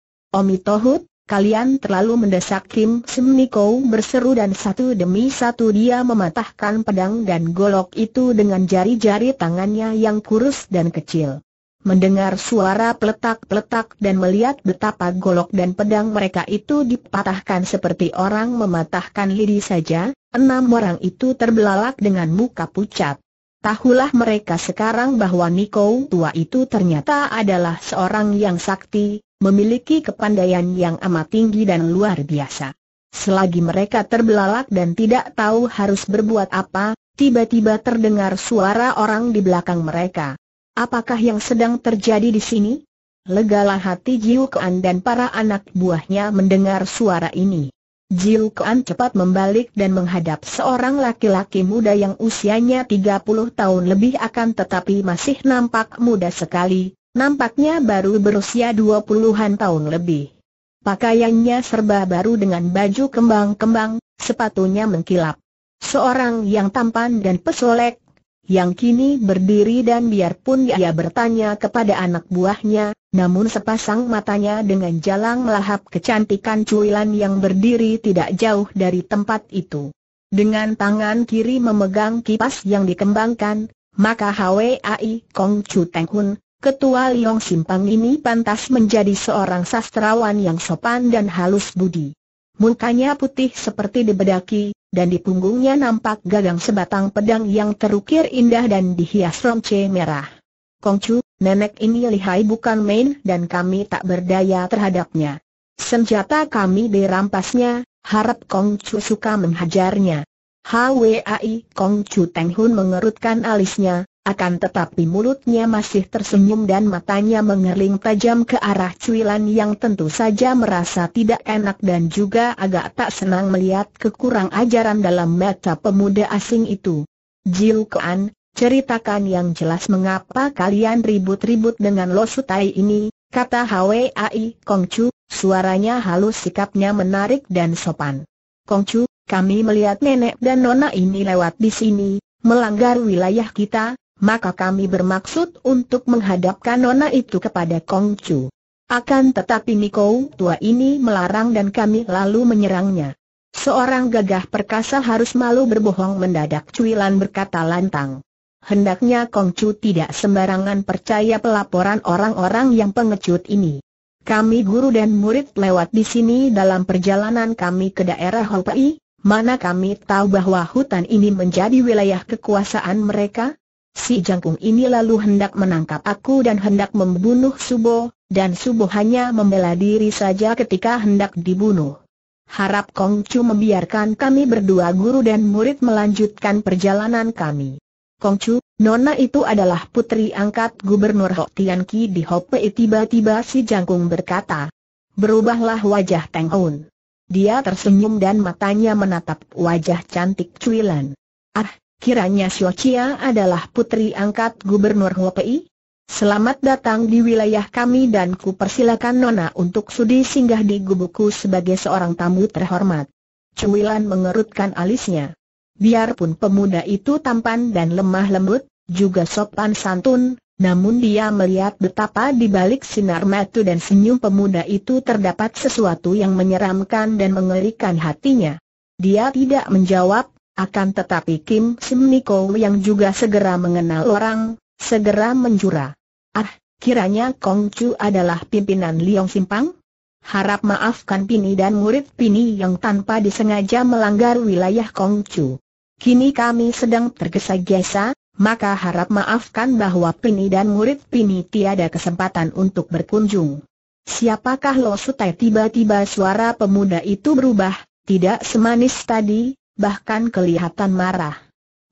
Speaker 1: Kalian terlalu mendesak Kim Sim berseru dan satu demi satu dia mematahkan pedang dan golok itu dengan jari-jari tangannya yang kurus dan kecil mendengar suara peletak-peletak dan melihat betapa golok dan pedang mereka itu dipatahkan seperti orang mematahkan lidi saja, enam orang itu terbelalak dengan muka pucat. Tahulah mereka sekarang bahwa Niko tua itu ternyata adalah seorang yang sakti, memiliki kepandaian yang amat tinggi dan luar biasa. Selagi mereka terbelalak dan tidak tahu harus berbuat apa, tiba-tiba terdengar suara orang di belakang mereka. Apakah yang sedang terjadi di sini? Legalah hati Jiu Kuan dan para anak buahnya mendengar suara ini. Jiu Kuan cepat membalik dan menghadap seorang laki-laki muda yang usianya 30 tahun lebih akan tetapi masih nampak muda sekali, nampaknya baru berusia 20-an tahun lebih. Pakaiannya serba baru dengan baju kembang-kembang, sepatunya mengkilap. Seorang yang tampan dan pesolek, yang kini berdiri dan biarpun ia bertanya kepada anak buahnya, namun sepasang matanya dengan jalan melahap kecantikan cuilan yang berdiri tidak jauh dari tempat itu. Dengan tangan kiri memegang kipas yang dikembangkan, maka HWAI Kong Chu Teng Hun, ketua Liong Simpang ini pantas menjadi seorang sastrawan yang sopan dan halus budi. Mukanya putih seperti dibedaki, dan di punggungnya nampak gagang sebatang pedang yang terukir indah dan dihias ronce merah. Kongcu, nenek ini lihai bukan main dan kami tak berdaya terhadapnya. Senjata kami dirampasnya, harap Kongcu suka menghajarnya. Hwai Kongcu Tenghun mengerutkan alisnya, akan tetapi mulutnya masih tersenyum dan matanya mengerling tajam ke arah cuilan yang tentu saja merasa tidak enak dan juga agak tak senang melihat kekurang ajaran dalam mata pemuda asing itu. Jiu Kuan, ceritakan yang jelas mengapa kalian ribut-ribut dengan Lo Sutai ini, kata Hwai Kongcu, suaranya halus sikapnya menarik dan sopan. Kongcu, kami melihat nenek dan nona ini lewat di sini, melanggar wilayah kita, maka kami bermaksud untuk menghadapkan nona itu kepada Kong Chu. Akan tetapi Miko tua ini melarang dan kami lalu menyerangnya. Seorang gagah perkasa harus malu berbohong mendadak Cuilan berkata lantang. Hendaknya Kong Chu tidak sembarangan percaya pelaporan orang-orang yang pengecut ini. Kami guru dan murid lewat di sini dalam perjalanan kami ke daerah Hopai, mana kami tahu bahwa hutan ini menjadi wilayah kekuasaan mereka? Si jangkung ini lalu hendak menangkap aku dan hendak membunuh Subo, dan Subo hanya membela diri saja ketika hendak dibunuh. Harap Kongcu membiarkan kami berdua guru dan murid melanjutkan perjalanan kami. Kongcu, nona itu adalah putri angkat Gubernur Hok Tian Ki di Hope tiba-tiba si jangkung berkata. Berubahlah wajah Teng Hoon. Dia tersenyum dan matanya menatap wajah cantik Cui Lan. Ah, Kiranya Chia adalah putri angkat Gubernur Huapei? Selamat datang di wilayah kami dan ku persilakan Nona untuk sudi singgah di gubukku sebagai seorang tamu terhormat. Cuilan mengerutkan alisnya. Biarpun pemuda itu tampan dan lemah lembut, juga sopan santun, namun dia melihat betapa di balik sinar mata dan senyum pemuda itu terdapat sesuatu yang menyeramkan dan mengerikan hatinya. Dia tidak menjawab, akan tetapi Kim Sim Niko yang juga segera mengenal orang, segera menjura. Ah, kiranya Kong Chu adalah pimpinan Liong Simpang? Harap maafkan Pini dan murid Pini yang tanpa disengaja melanggar wilayah Kong Chu. Kini kami sedang tergesa-gesa, maka harap maafkan bahwa Pini dan murid Pini tiada kesempatan untuk berkunjung. Siapakah Lo Sutai tiba-tiba suara pemuda itu berubah, tidak semanis tadi, bahkan kelihatan marah.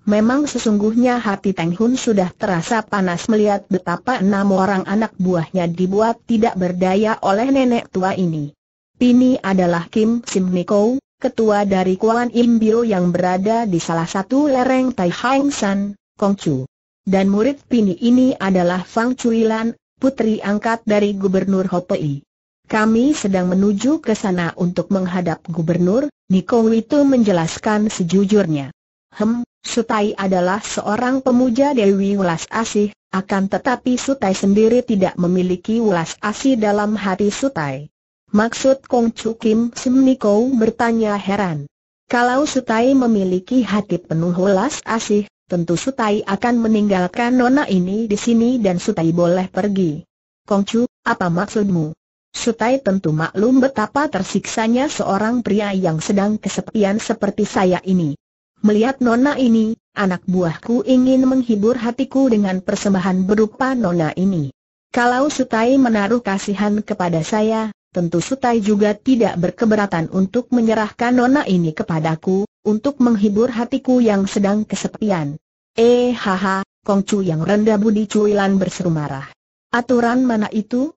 Speaker 1: Memang sesungguhnya hati Teng Hun sudah terasa panas melihat betapa enam orang anak buahnya dibuat tidak berdaya oleh nenek tua ini. Pini adalah Kim Sim Niko, ketua dari Kuan Im Bio yang berada di salah satu lereng Tai Hang San, Kongcu. Dan murid Pini ini adalah Fang Cui Lan, putri angkat dari Gubernur Hopei. Kami sedang menuju ke sana untuk menghadap gubernur, Niko itu menjelaskan sejujurnya. Hem, Sutai adalah seorang pemuja Dewi Ulas Asih, akan tetapi Sutai sendiri tidak memiliki Ulas Asih dalam hati Sutai. Maksud Kong Chu Kim Sim Niko bertanya heran. Kalau Sutai memiliki hati penuh Ulas Asih, tentu Sutai akan meninggalkan nona ini di sini dan Sutai boleh pergi. Kong Chu, apa maksudmu? Sutai tentu maklum betapa tersiksanya seorang pria yang sedang kesepian seperti saya ini. Melihat nona ini, anak buahku ingin menghibur hatiku dengan persembahan berupa nona ini. Kalau Sutai menaruh kasihan kepada saya, tentu Sutai juga tidak berkeberatan untuk menyerahkan nona ini kepadaku, untuk menghibur hatiku yang sedang kesepian. Eh haha, Kongcu yang rendah budi cuilan berseru marah. Aturan mana itu?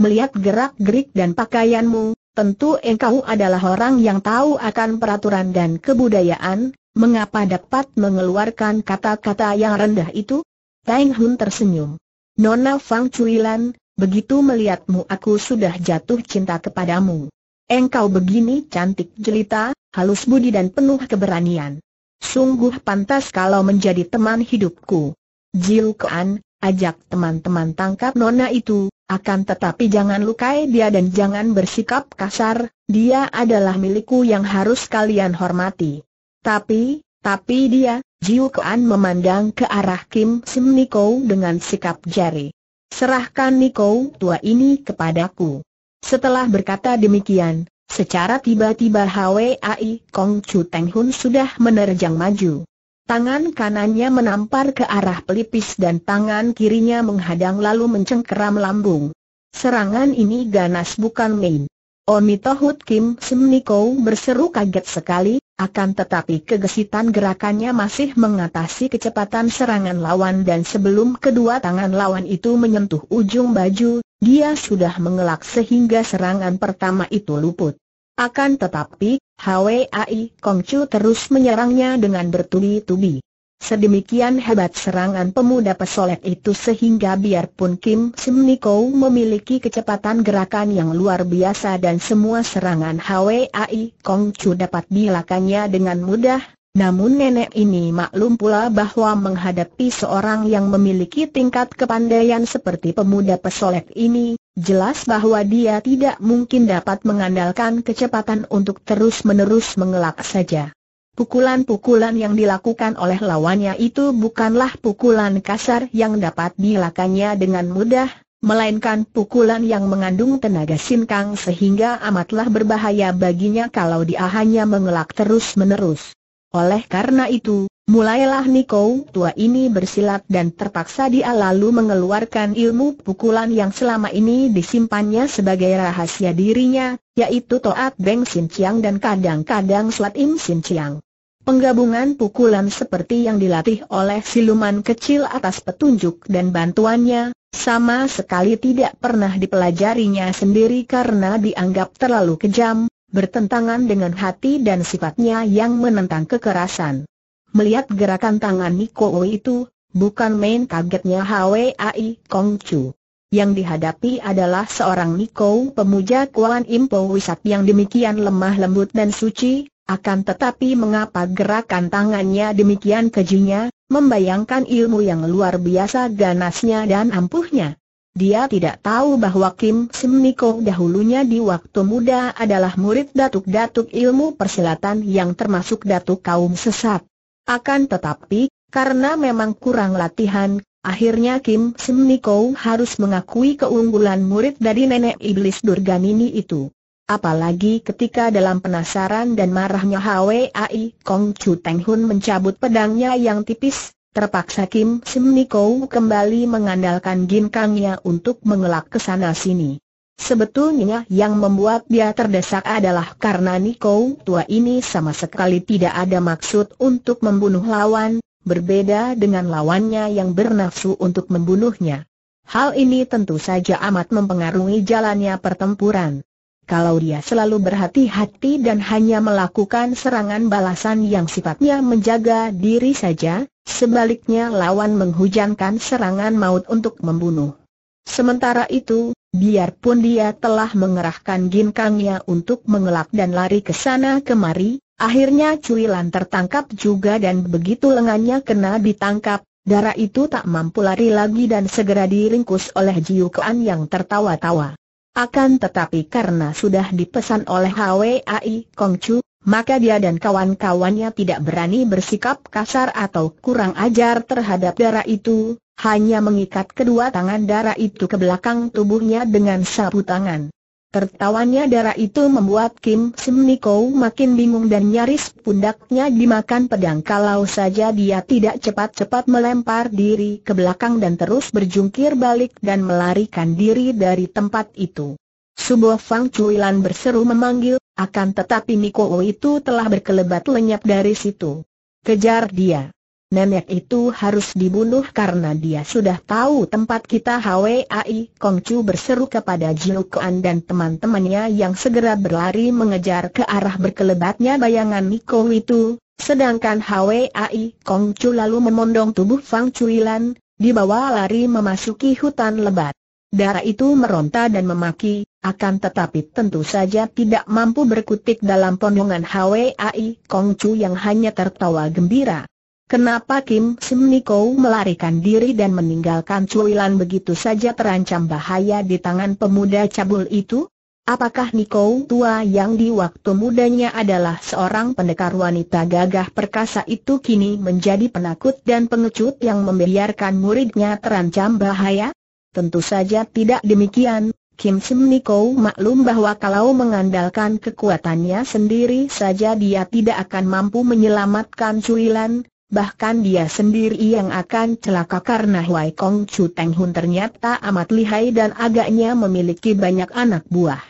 Speaker 1: melihat gerak-gerik dan pakaianmu, tentu engkau adalah orang yang tahu akan peraturan dan kebudayaan, mengapa dapat mengeluarkan kata-kata yang rendah itu? Tang Hun tersenyum. Nona Fang Cuilan, begitu melihatmu aku sudah jatuh cinta kepadamu. Engkau begini cantik jelita, halus budi dan penuh keberanian. Sungguh pantas kalau menjadi teman hidupku. Jiu Kuan, ajak teman-teman tangkap nona itu, akan tetapi jangan lukai dia dan jangan bersikap kasar, dia adalah milikku yang harus kalian hormati. Tapi, tapi dia, Jiu Kuan memandang ke arah Kim Sim Niko dengan sikap jari. Serahkan Niko tua ini kepadaku. Setelah berkata demikian, secara tiba-tiba Hwai Kong Chu Teng Hun sudah menerjang maju. Tangan kanannya menampar ke arah pelipis dan tangan kirinya menghadang lalu mencengkeram lambung. Serangan ini ganas bukan main. Tohut Kim Semniko berseru kaget sekali, akan tetapi kegesitan gerakannya masih mengatasi kecepatan serangan lawan dan sebelum kedua tangan lawan itu menyentuh ujung baju, dia sudah mengelak sehingga serangan pertama itu luput. Akan tetapi, HWAI Kongcu terus menyerangnya dengan bertubi-tubi. Sedemikian hebat serangan pemuda pesolek itu sehingga biarpun Kim Sim Niko memiliki kecepatan gerakan yang luar biasa dan semua serangan HWAI Kongcu dapat dilakannya dengan mudah, namun nenek ini maklum pula bahwa menghadapi seorang yang memiliki tingkat kepandaian seperti pemuda pesolek ini, Jelas bahwa dia tidak mungkin dapat mengandalkan kecepatan untuk terus-menerus mengelak saja. Pukulan-pukulan yang dilakukan oleh lawannya itu bukanlah pukulan kasar yang dapat dilakannya dengan mudah, melainkan pukulan yang mengandung tenaga sinkang sehingga amatlah berbahaya baginya kalau dia hanya mengelak terus-menerus. Oleh karena itu, Mulailah Niko tua ini bersilat dan terpaksa dia lalu mengeluarkan ilmu pukulan yang selama ini disimpannya sebagai rahasia dirinya, yaitu Toat Beng Sin Chiang dan kadang-kadang Slat Im Sin Chiang. Penggabungan pukulan seperti yang dilatih oleh siluman kecil atas petunjuk dan bantuannya, sama sekali tidak pernah dipelajarinya sendiri karena dianggap terlalu kejam, bertentangan dengan hati dan sifatnya yang menentang kekerasan. Melihat gerakan tangan Niko Wei itu, bukan main kagetnya Hwai Kong Chu. Yang dihadapi adalah seorang Niko pemuja Kuan Impo Wisat yang demikian lemah lembut dan suci, akan tetapi mengapa gerakan tangannya demikian kejinya, membayangkan ilmu yang luar biasa ganasnya dan ampuhnya. Dia tidak tahu bahwa Kim Sim Niko dahulunya di waktu muda adalah murid datuk-datuk ilmu persilatan yang termasuk datuk kaum sesat. Akan tetapi, karena memang kurang latihan, akhirnya Kim Semniko harus mengakui keunggulan murid dari nenek iblis ini itu. Apalagi ketika dalam penasaran dan marahnya Hwai Kong Chu Teng Hun mencabut pedangnya yang tipis, terpaksa Kim Sim kembali mengandalkan ginkangnya untuk mengelak ke sana sini. Sebetulnya yang membuat dia terdesak adalah karena Niko tua ini sama sekali tidak ada maksud untuk membunuh lawan, berbeda dengan lawannya yang bernafsu untuk membunuhnya. Hal ini tentu saja amat mempengaruhi jalannya pertempuran. Kalau dia selalu berhati-hati dan hanya melakukan serangan balasan yang sifatnya menjaga diri saja, sebaliknya lawan menghujankan serangan maut untuk membunuh. Sementara itu, biarpun dia telah mengerahkan ginkangnya untuk mengelak dan lari ke sana kemari, akhirnya cuilan tertangkap juga dan begitu lengannya kena ditangkap, darah itu tak mampu lari lagi dan segera diringkus oleh Jiu Kuan yang tertawa-tawa. Akan tetapi karena sudah dipesan oleh HWAI Kong Chu, maka dia dan kawan-kawannya tidak berani bersikap kasar atau kurang ajar terhadap darah itu, hanya mengikat kedua tangan darah itu ke belakang tubuhnya dengan sapu tangan. Tertawanya darah itu membuat Kim Sim Niko makin bingung dan nyaris pundaknya dimakan pedang kalau saja dia tidak cepat-cepat melempar diri ke belakang dan terus berjungkir balik dan melarikan diri dari tempat itu. Subo Fang Cuilan berseru memanggil, akan tetapi Niko itu telah berkelebat lenyap dari situ. Kejar dia! Nenek itu harus dibunuh karena dia sudah tahu tempat kita Hwai Kongcu berseru kepada Jiu Kuan dan teman-temannya yang segera berlari mengejar ke arah berkelebatnya bayangan Niko itu, sedangkan Hwai Kongcu lalu memondong tubuh Fang Chui Lan, dibawa lari memasuki hutan lebat. Darah itu meronta dan memaki, akan tetapi tentu saja tidak mampu berkutik dalam pondongan Hwai Kongcu yang hanya tertawa gembira. Kenapa Kim Sim Niko melarikan diri dan meninggalkan Lan begitu saja terancam bahaya di tangan pemuda cabul itu? Apakah Niko tua yang di waktu mudanya adalah seorang pendekar wanita gagah perkasa itu kini menjadi penakut dan pengecut yang membiarkan muridnya terancam bahaya? Tentu saja tidak demikian, Kim Sim Niko maklum bahwa kalau mengandalkan kekuatannya sendiri saja dia tidak akan mampu menyelamatkan Lan bahkan dia sendiri yang akan celaka karena Huai Kong Chu Teng Hun ternyata amat lihai dan agaknya memiliki banyak anak buah.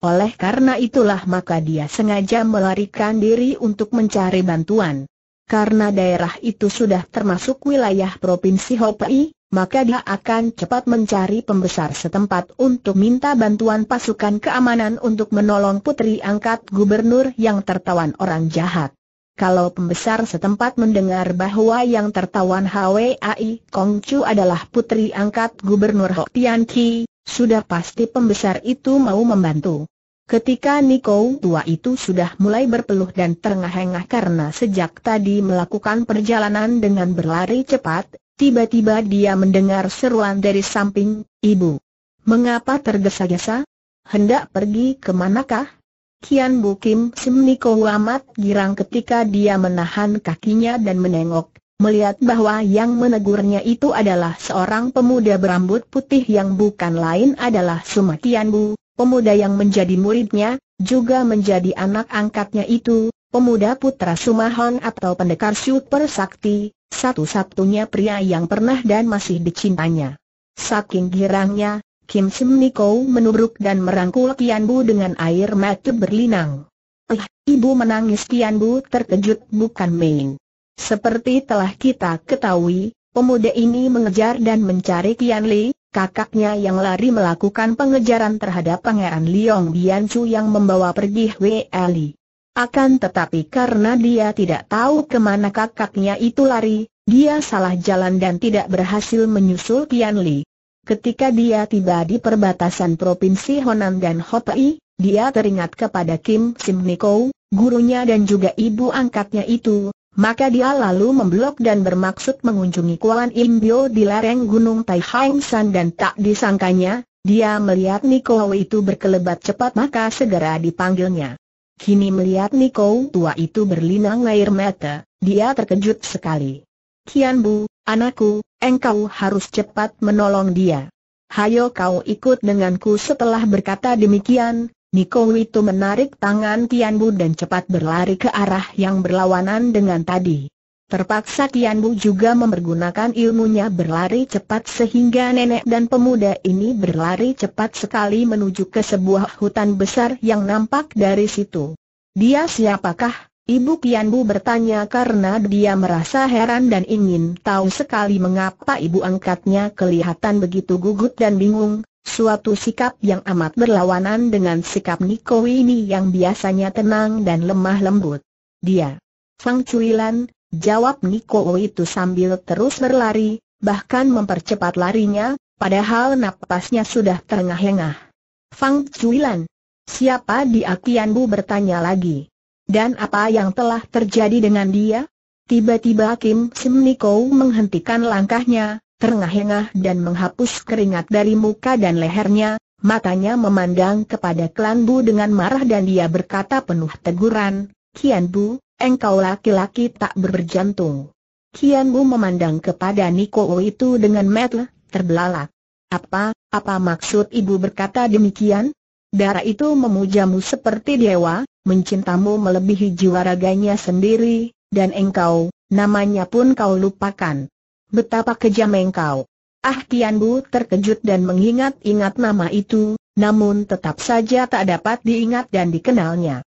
Speaker 1: Oleh karena itulah maka dia sengaja melarikan diri untuk mencari bantuan. Karena daerah itu sudah termasuk wilayah Provinsi Hopi, maka dia akan cepat mencari pembesar setempat untuk minta bantuan pasukan keamanan untuk menolong putri angkat gubernur yang tertawan orang jahat. Kalau pembesar setempat mendengar bahwa yang tertawan HWAI Kong Chu adalah putri angkat Gubernur Hok Tian Ki, sudah pasti pembesar itu mau membantu. Ketika Niko tua itu sudah mulai berpeluh dan terengah-engah karena sejak tadi melakukan perjalanan dengan berlari cepat, tiba-tiba dia mendengar seruan dari samping, Ibu. Mengapa tergesa-gesa? Hendak pergi kemanakah? Kian Bukim Simniko amat girang ketika dia menahan kakinya dan menengok, melihat bahwa yang menegurnya itu adalah seorang pemuda berambut putih yang bukan lain adalah Suma Kian Bu, pemuda yang menjadi muridnya, juga menjadi anak angkatnya itu, pemuda putra Sumahon atau pendekar super sakti, satu-satunya pria yang pernah dan masih dicintanya. Saking girangnya, Kim Sim Niko menubruk dan merangkul Tian Bu dengan air mata berlinang. Eh, ibu menangis Tian Bu terkejut bukan main. Seperti telah kita ketahui, pemuda ini mengejar dan mencari Tian Li, kakaknya yang lari melakukan pengejaran terhadap pangeran Liong Bian Chu yang membawa pergi Wei Ali. Akan tetapi karena dia tidak tahu kemana kakaknya itu lari, dia salah jalan dan tidak berhasil menyusul Tian Li. Ketika dia tiba di perbatasan Provinsi Honan dan Hotei, dia teringat kepada Kim Sim Niko, gurunya dan juga ibu angkatnya itu, maka dia lalu memblok dan bermaksud mengunjungi Kuan Im Bio di lereng Gunung Tai Hang San dan tak disangkanya, dia melihat Niko itu berkelebat cepat maka segera dipanggilnya. Kini melihat Niko tua itu berlinang air mata, dia terkejut sekali. Kian Bu, Anakku, engkau harus cepat menolong dia. Hayo kau ikut denganku setelah berkata demikian, Niko itu menarik tangan Tian Bu dan cepat berlari ke arah yang berlawanan dengan tadi. Terpaksa Tian Bu juga mempergunakan ilmunya berlari cepat sehingga nenek dan pemuda ini berlari cepat sekali menuju ke sebuah hutan besar yang nampak dari situ. Dia siapakah? Ibu Kianbu bertanya karena dia merasa heran dan ingin tahu sekali mengapa ibu angkatnya kelihatan begitu gugup dan bingung, suatu sikap yang amat berlawanan dengan sikap Niko ini yang biasanya tenang dan lemah lembut. Dia, Fang Cuilan, jawab Niko itu sambil terus berlari, bahkan mempercepat larinya, padahal napasnya sudah terengah-engah. Fang Cuilan, siapa di Akianbu bertanya lagi. Dan apa yang telah terjadi dengan dia? Tiba-tiba Kim Sim menghentikan langkahnya, terengah-engah dan menghapus keringat dari muka dan lehernya, matanya memandang kepada Klan Bu dengan marah dan dia berkata penuh teguran, Kian Bu, engkau laki-laki tak berjantung. Kian Bu memandang kepada Niko itu dengan metel, terbelalak. Apa, apa maksud ibu berkata demikian? darah itu memujamu seperti dewa, mencintamu melebihi jiwa raganya sendiri, dan engkau, namanya pun kau lupakan. Betapa kejam engkau. Ah Tian Bu terkejut dan mengingat-ingat nama itu, namun tetap saja tak dapat diingat dan dikenalnya.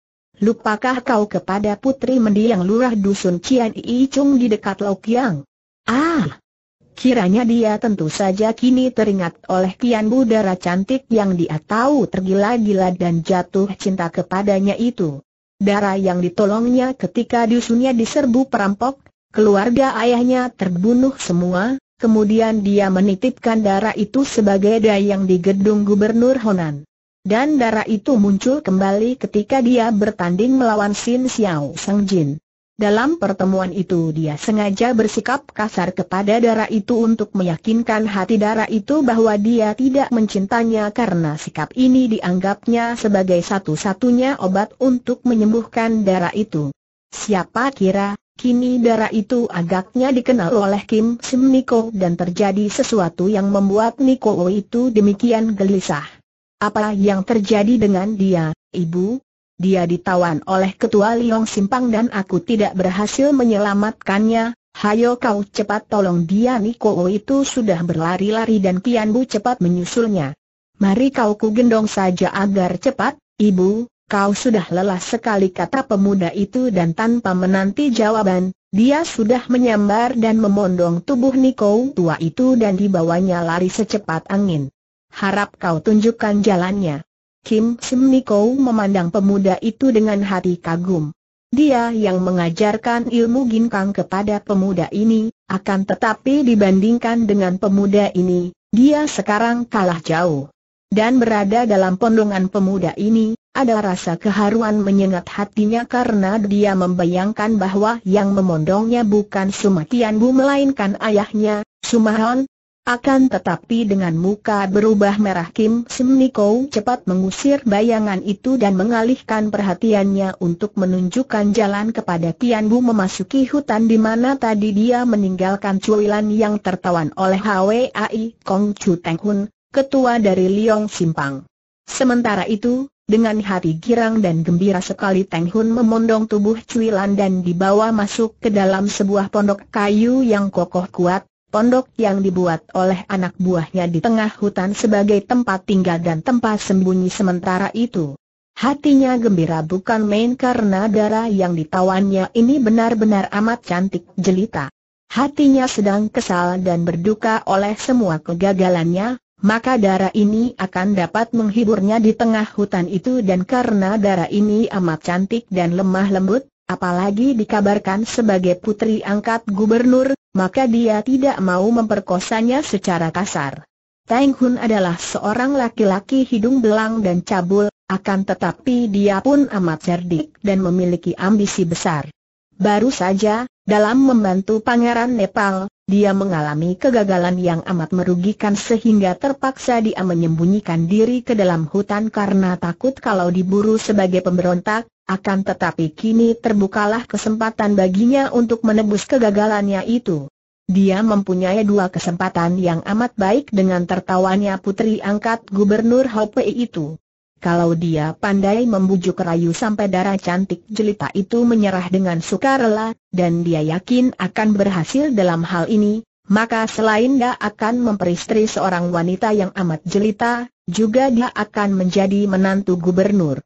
Speaker 1: Lupakah kau kepada putri mendiang lurah dusun Cian Ii Chung di dekat Yang? Ah, Kiranya dia tentu saja kini teringat oleh kian Budara cantik yang dia tahu tergila-gila dan jatuh cinta kepadanya itu. Darah yang ditolongnya ketika dusunnya diserbu perampok, keluarga ayahnya terbunuh semua, kemudian dia menitipkan darah itu sebagai dayang di gedung gubernur Honan. Dan darah itu muncul kembali ketika dia bertanding melawan Sin Xiao Sang Jin. Dalam pertemuan itu dia sengaja bersikap kasar kepada darah itu untuk meyakinkan hati darah itu bahwa dia tidak mencintanya karena sikap ini dianggapnya sebagai satu-satunya obat untuk menyembuhkan darah itu. Siapa kira, kini darah itu agaknya dikenal oleh Kim Sim Niko dan terjadi sesuatu yang membuat Niko itu demikian gelisah. Apa yang terjadi dengan dia, ibu? Dia ditawan oleh ketua Liong Simpang dan aku tidak berhasil menyelamatkannya. Hayo kau cepat tolong dia Niko itu sudah berlari-lari dan Pian Bu cepat menyusulnya. Mari kau ku gendong saja agar cepat, ibu, kau sudah lelah sekali kata pemuda itu dan tanpa menanti jawaban, dia sudah menyambar dan memondong tubuh Niko tua itu dan dibawanya lari secepat angin. Harap kau tunjukkan jalannya. Kim Sim Niko memandang pemuda itu dengan hati kagum. Dia yang mengajarkan ilmu ginkang kepada pemuda ini, akan tetapi dibandingkan dengan pemuda ini, dia sekarang kalah jauh. Dan berada dalam pondongan pemuda ini, ada rasa keharuan menyengat hatinya karena dia membayangkan bahwa yang memondongnya bukan Sumatian Bu melainkan ayahnya, Sumahon, akan tetapi dengan muka berubah merah Kim Sim cepat mengusir bayangan itu dan mengalihkan perhatiannya untuk menunjukkan jalan kepada Tian Bu memasuki hutan di mana tadi dia meninggalkan cuilan yang tertawan oleh HWAI Kong Chu Teng Hun, ketua dari Liong Simpang. Sementara itu, dengan hati girang dan gembira sekali Teng Hun memondong tubuh Cui dan dibawa masuk ke dalam sebuah pondok kayu yang kokoh kuat, Pondok yang dibuat oleh anak buahnya di tengah hutan sebagai tempat tinggal dan tempat sembunyi sementara itu. Hatinya gembira bukan main karena darah yang ditawannya ini benar-benar amat cantik jelita. Hatinya sedang kesal dan berduka oleh semua kegagalannya, maka darah ini akan dapat menghiburnya di tengah hutan itu dan karena darah ini amat cantik dan lemah lembut, apalagi dikabarkan sebagai putri angkat gubernur, maka dia tidak mau memperkosanya secara kasar. Tang Hun adalah seorang laki-laki hidung belang dan cabul, akan tetapi dia pun amat cerdik dan memiliki ambisi besar. Baru saja, dalam membantu Pangeran Nepal, dia mengalami kegagalan yang amat merugikan sehingga terpaksa dia menyembunyikan diri ke dalam hutan karena takut kalau diburu sebagai pemberontak, akan tetapi kini terbukalah kesempatan baginya untuk menebus kegagalannya itu. Dia mempunyai dua kesempatan yang amat baik dengan tertawanya putri angkat gubernur Hope itu. Kalau dia pandai membujuk rayu sampai darah cantik jelita itu menyerah dengan sukarela, dan dia yakin akan berhasil dalam hal ini, maka selain dia akan memperistri seorang wanita yang amat jelita, juga dia akan menjadi menantu gubernur.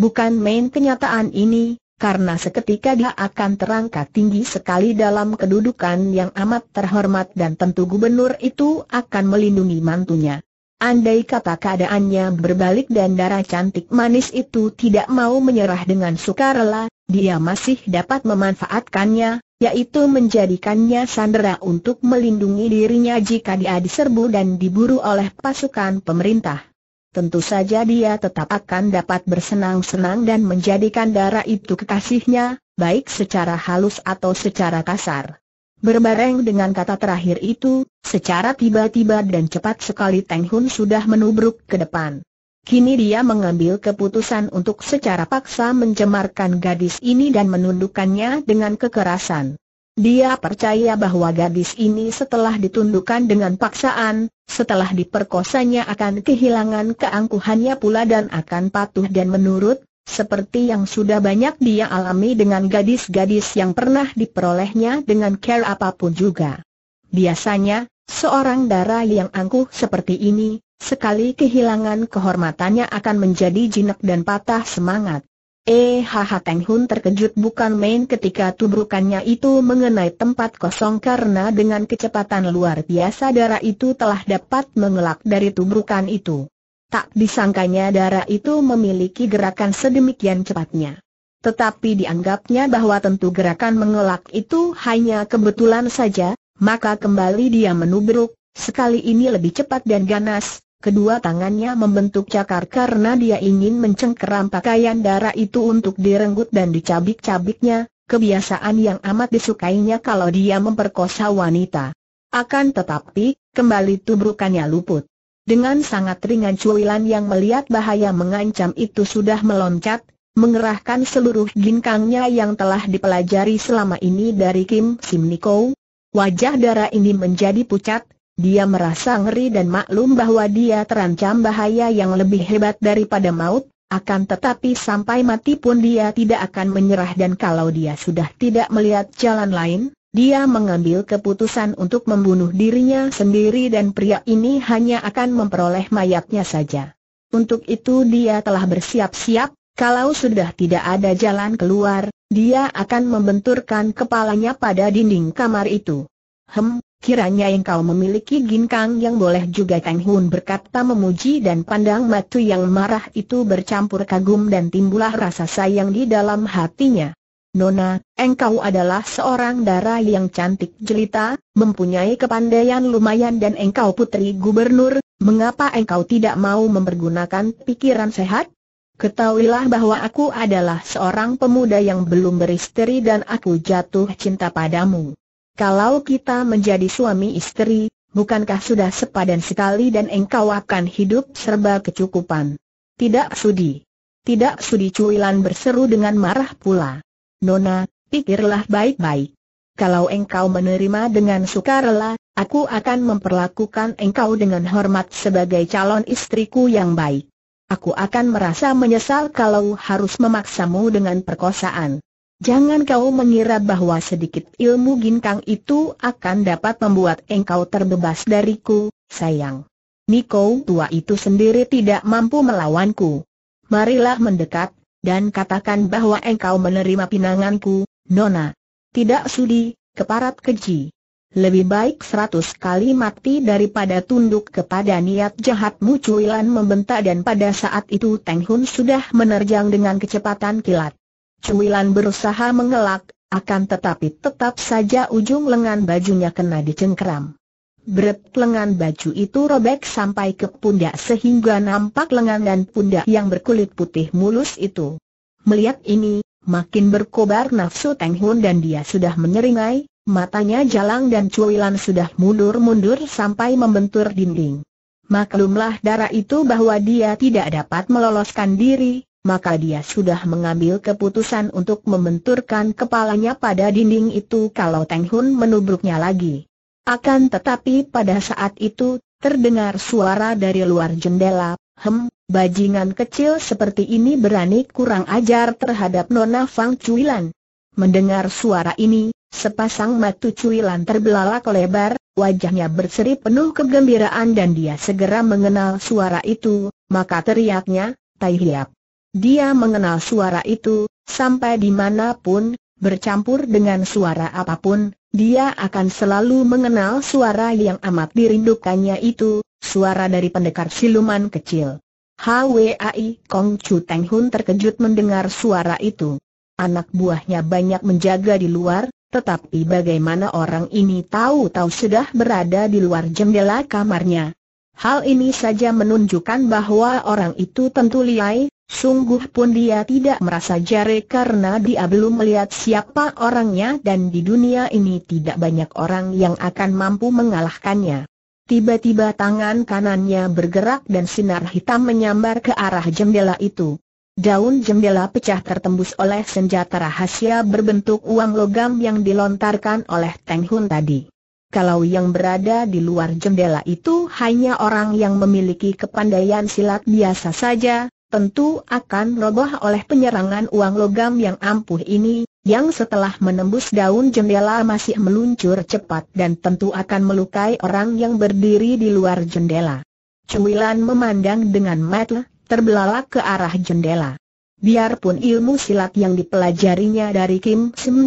Speaker 1: Bukan main kenyataan ini, karena seketika dia akan terangkat tinggi sekali dalam kedudukan yang amat terhormat dan tentu gubernur itu akan melindungi mantunya. Andai kata keadaannya berbalik dan darah cantik manis itu tidak mau menyerah dengan sukarela, dia masih dapat memanfaatkannya, yaitu menjadikannya sandera untuk melindungi dirinya jika dia diserbu dan diburu oleh pasukan pemerintah tentu saja dia tetap akan dapat bersenang-senang dan menjadikan darah itu kekasihnya, baik secara halus atau secara kasar. Berbareng dengan kata terakhir itu, secara tiba-tiba dan cepat sekali Teng Hun sudah menubruk ke depan. Kini dia mengambil keputusan untuk secara paksa mencemarkan gadis ini dan menundukkannya dengan kekerasan. Dia percaya bahwa gadis ini setelah ditundukkan dengan paksaan, setelah diperkosanya akan kehilangan keangkuhannya pula dan akan patuh dan menurut, seperti yang sudah banyak dia alami dengan gadis-gadis yang pernah diperolehnya dengan care apapun juga. Biasanya, seorang darah yang angkuh seperti ini, sekali kehilangan kehormatannya akan menjadi jinak dan patah semangat. Eh haha Teng Hun terkejut bukan main ketika tubrukannya itu mengenai tempat kosong karena dengan kecepatan luar biasa darah itu telah dapat mengelak dari tubrukan itu. Tak disangkanya darah itu memiliki gerakan sedemikian cepatnya. Tetapi dianggapnya bahwa tentu gerakan mengelak itu hanya kebetulan saja, maka kembali dia menubruk, sekali ini lebih cepat dan ganas, Kedua tangannya membentuk cakar karena dia ingin mencengkeram pakaian darah itu untuk direnggut dan dicabik-cabiknya, kebiasaan yang amat disukainya kalau dia memperkosa wanita. Akan tetapi, kembali tubrukannya luput. Dengan sangat ringan cuilan yang melihat bahaya mengancam itu sudah meloncat, mengerahkan seluruh ginkangnya yang telah dipelajari selama ini dari Kim Sim Wajah darah ini menjadi pucat, dia merasa ngeri dan maklum bahwa dia terancam bahaya yang lebih hebat daripada maut, akan tetapi sampai mati pun dia tidak akan menyerah dan kalau dia sudah tidak melihat jalan lain, dia mengambil keputusan untuk membunuh dirinya sendiri dan pria ini hanya akan memperoleh mayatnya saja. Untuk itu dia telah bersiap-siap, kalau sudah tidak ada jalan keluar, dia akan membenturkan kepalanya pada dinding kamar itu. Hem, Kiranya engkau memiliki ginkang yang boleh juga Teng Hun berkata memuji dan pandang matu yang marah itu bercampur kagum dan timbulah rasa sayang di dalam hatinya. Nona, engkau adalah seorang dara yang cantik jelita, mempunyai kepandaian lumayan dan engkau putri gubernur, mengapa engkau tidak mau mempergunakan pikiran sehat? Ketahuilah bahwa aku adalah seorang pemuda yang belum beristeri dan aku jatuh cinta padamu. Kalau kita menjadi suami istri, bukankah sudah sepadan sekali dan engkau akan hidup serba kecukupan? Tidak sudi. Tidak sudi cuilan berseru dengan marah pula. Nona, pikirlah baik-baik. Kalau engkau menerima dengan sukarela, aku akan memperlakukan engkau dengan hormat sebagai calon istriku yang baik. Aku akan merasa menyesal kalau harus memaksamu dengan perkosaan. Jangan kau mengira bahwa sedikit ilmu ginkang itu akan dapat membuat engkau terbebas dariku, sayang. Niko tua itu sendiri tidak mampu melawanku. Marilah mendekat, dan katakan bahwa engkau menerima pinanganku, Nona. Tidak sudi, keparat keji. Lebih baik seratus kali mati daripada tunduk kepada niat jahatmu Cuilan membentak dan pada saat itu Teng Hun sudah menerjang dengan kecepatan kilat. Cuilan berusaha mengelak, akan tetapi tetap saja ujung lengan bajunya kena dicengkram. Bret lengan baju itu robek sampai ke pundak sehingga nampak lengan dan pundak yang berkulit putih mulus itu. Melihat ini, makin berkobar nafsu Teng Hun dan dia sudah menyeringai, matanya jalang dan cuilan sudah mundur-mundur sampai membentur dinding. Maklumlah darah itu bahwa dia tidak dapat meloloskan diri, maka dia sudah mengambil keputusan untuk membenturkan kepalanya pada dinding itu kalau Teng Hun menubruknya lagi. Akan tetapi pada saat itu, terdengar suara dari luar jendela, hem, bajingan kecil seperti ini berani kurang ajar terhadap Nona Fang Cuilan. Mendengar suara ini, sepasang mata Cuilan terbelalak lebar, wajahnya berseri penuh kegembiraan dan dia segera mengenal suara itu, maka teriaknya, Tai Hiap. Dia mengenal suara itu, sampai dimanapun, bercampur dengan suara apapun, dia akan selalu mengenal suara yang amat dirindukannya itu, suara dari pendekar siluman kecil. HWAI Kong Chu Teng Hun terkejut mendengar suara itu. Anak buahnya banyak menjaga di luar, tetapi bagaimana orang ini tahu-tahu sudah berada di luar jendela kamarnya. Hal ini saja menunjukkan bahwa orang itu tentu liai, Sungguh pun dia tidak merasa jare karena dia belum melihat siapa orangnya dan di dunia ini tidak banyak orang yang akan mampu mengalahkannya. Tiba-tiba tangan kanannya bergerak dan sinar hitam menyambar ke arah jendela itu. Daun jendela pecah tertembus oleh senjata rahasia berbentuk uang logam yang dilontarkan oleh Teng Hun tadi. Kalau yang berada di luar jendela itu hanya orang yang memiliki kepandaian silat biasa saja, tentu akan roboh oleh penyerangan uang logam yang ampuh ini, yang setelah menembus daun jendela masih meluncur cepat dan tentu akan melukai orang yang berdiri di luar jendela. Cuilan memandang dengan mata terbelalak ke arah jendela. Biarpun ilmu silat yang dipelajarinya dari Kim Sim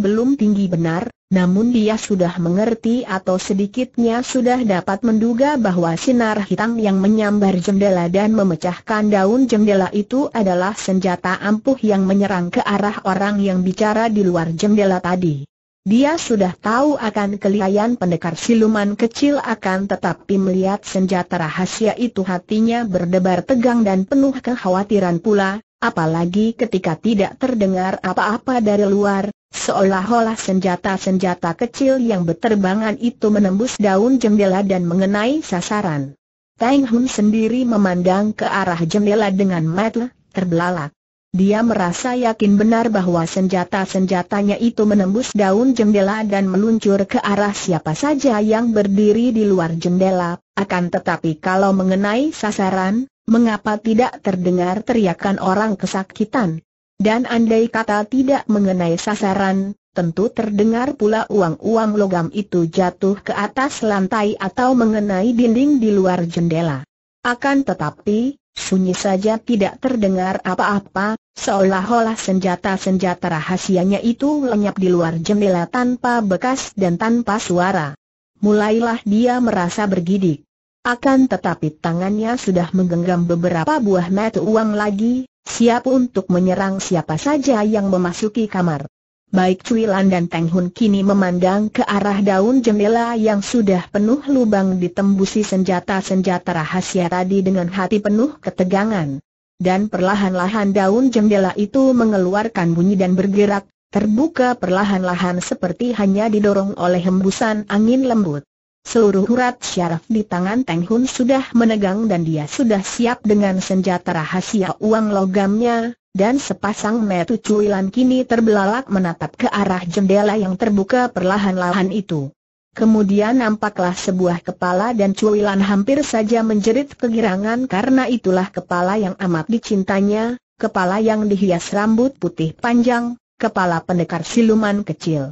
Speaker 1: belum tinggi benar, namun dia sudah mengerti atau sedikitnya sudah dapat menduga bahwa sinar hitam yang menyambar jendela dan memecahkan daun jendela itu adalah senjata ampuh yang menyerang ke arah orang yang bicara di luar jendela tadi. Dia sudah tahu akan kelihayan pendekar siluman kecil akan tetapi melihat senjata rahasia itu hatinya berdebar tegang dan penuh kekhawatiran pula, apalagi ketika tidak terdengar apa-apa dari luar, Seolah-olah senjata-senjata kecil yang berterbangan itu menembus daun jendela dan mengenai sasaran. Tang Hun sendiri memandang ke arah jendela dengan mata terbelalak. Dia merasa yakin benar bahwa senjata-senjatanya itu menembus daun jendela dan meluncur ke arah siapa saja yang berdiri di luar jendela. Akan tetapi kalau mengenai sasaran, mengapa tidak terdengar teriakan orang kesakitan? Dan andai kata tidak mengenai sasaran, tentu terdengar pula uang-uang logam itu jatuh ke atas lantai atau mengenai dinding di luar jendela. Akan tetapi, sunyi saja tidak terdengar apa-apa, seolah-olah senjata-senjata rahasianya itu lenyap di luar jendela tanpa bekas dan tanpa suara. Mulailah dia merasa bergidik. Akan tetapi tangannya sudah menggenggam beberapa buah mata uang lagi, Siap untuk menyerang siapa saja yang memasuki kamar. Baik Cui Lan dan Teng Hun kini memandang ke arah daun jendela yang sudah penuh lubang ditembusi senjata-senjata rahasia tadi dengan hati penuh ketegangan. Dan perlahan-lahan daun jendela itu mengeluarkan bunyi dan bergerak, terbuka perlahan-lahan seperti hanya didorong oleh hembusan angin lembut. Seluruh urat syaraf di tangan Teng Hun sudah menegang dan dia sudah siap dengan senjata rahasia uang logamnya, dan sepasang metu cuilan kini terbelalak menatap ke arah jendela yang terbuka perlahan-lahan itu. Kemudian nampaklah sebuah kepala dan cuilan hampir saja menjerit kegirangan karena itulah kepala yang amat dicintanya, kepala yang dihias rambut putih panjang, kepala pendekar siluman kecil.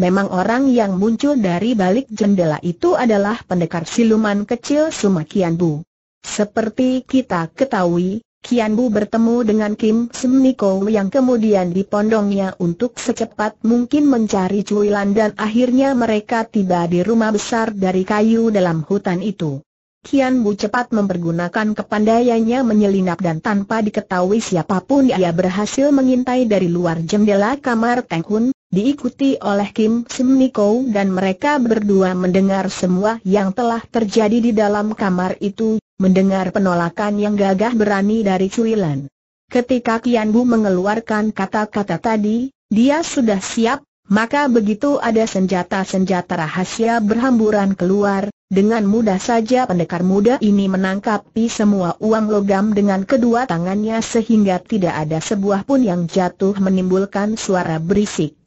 Speaker 1: Memang orang yang muncul dari balik jendela itu adalah pendekar siluman kecil Suma Kian Bu. Seperti kita ketahui, Kian Bu bertemu dengan Kim Semniko yang kemudian dipondongnya untuk secepat mungkin mencari cuilan dan akhirnya mereka tiba di rumah besar dari kayu dalam hutan itu. Kian Bu cepat mempergunakan kepandaiannya menyelinap dan tanpa diketahui siapapun ia berhasil mengintai dari luar jendela kamar Teng Hun, diikuti oleh Kim Semniko dan mereka berdua mendengar semua yang telah terjadi di dalam kamar itu, mendengar penolakan yang gagah berani dari Cui Ketika Kian Bu mengeluarkan kata-kata tadi, dia sudah siap, maka begitu ada senjata-senjata rahasia berhamburan keluar, dengan mudah saja pendekar muda ini menangkapi semua uang logam dengan kedua tangannya sehingga tidak ada sebuah pun yang jatuh menimbulkan suara berisik.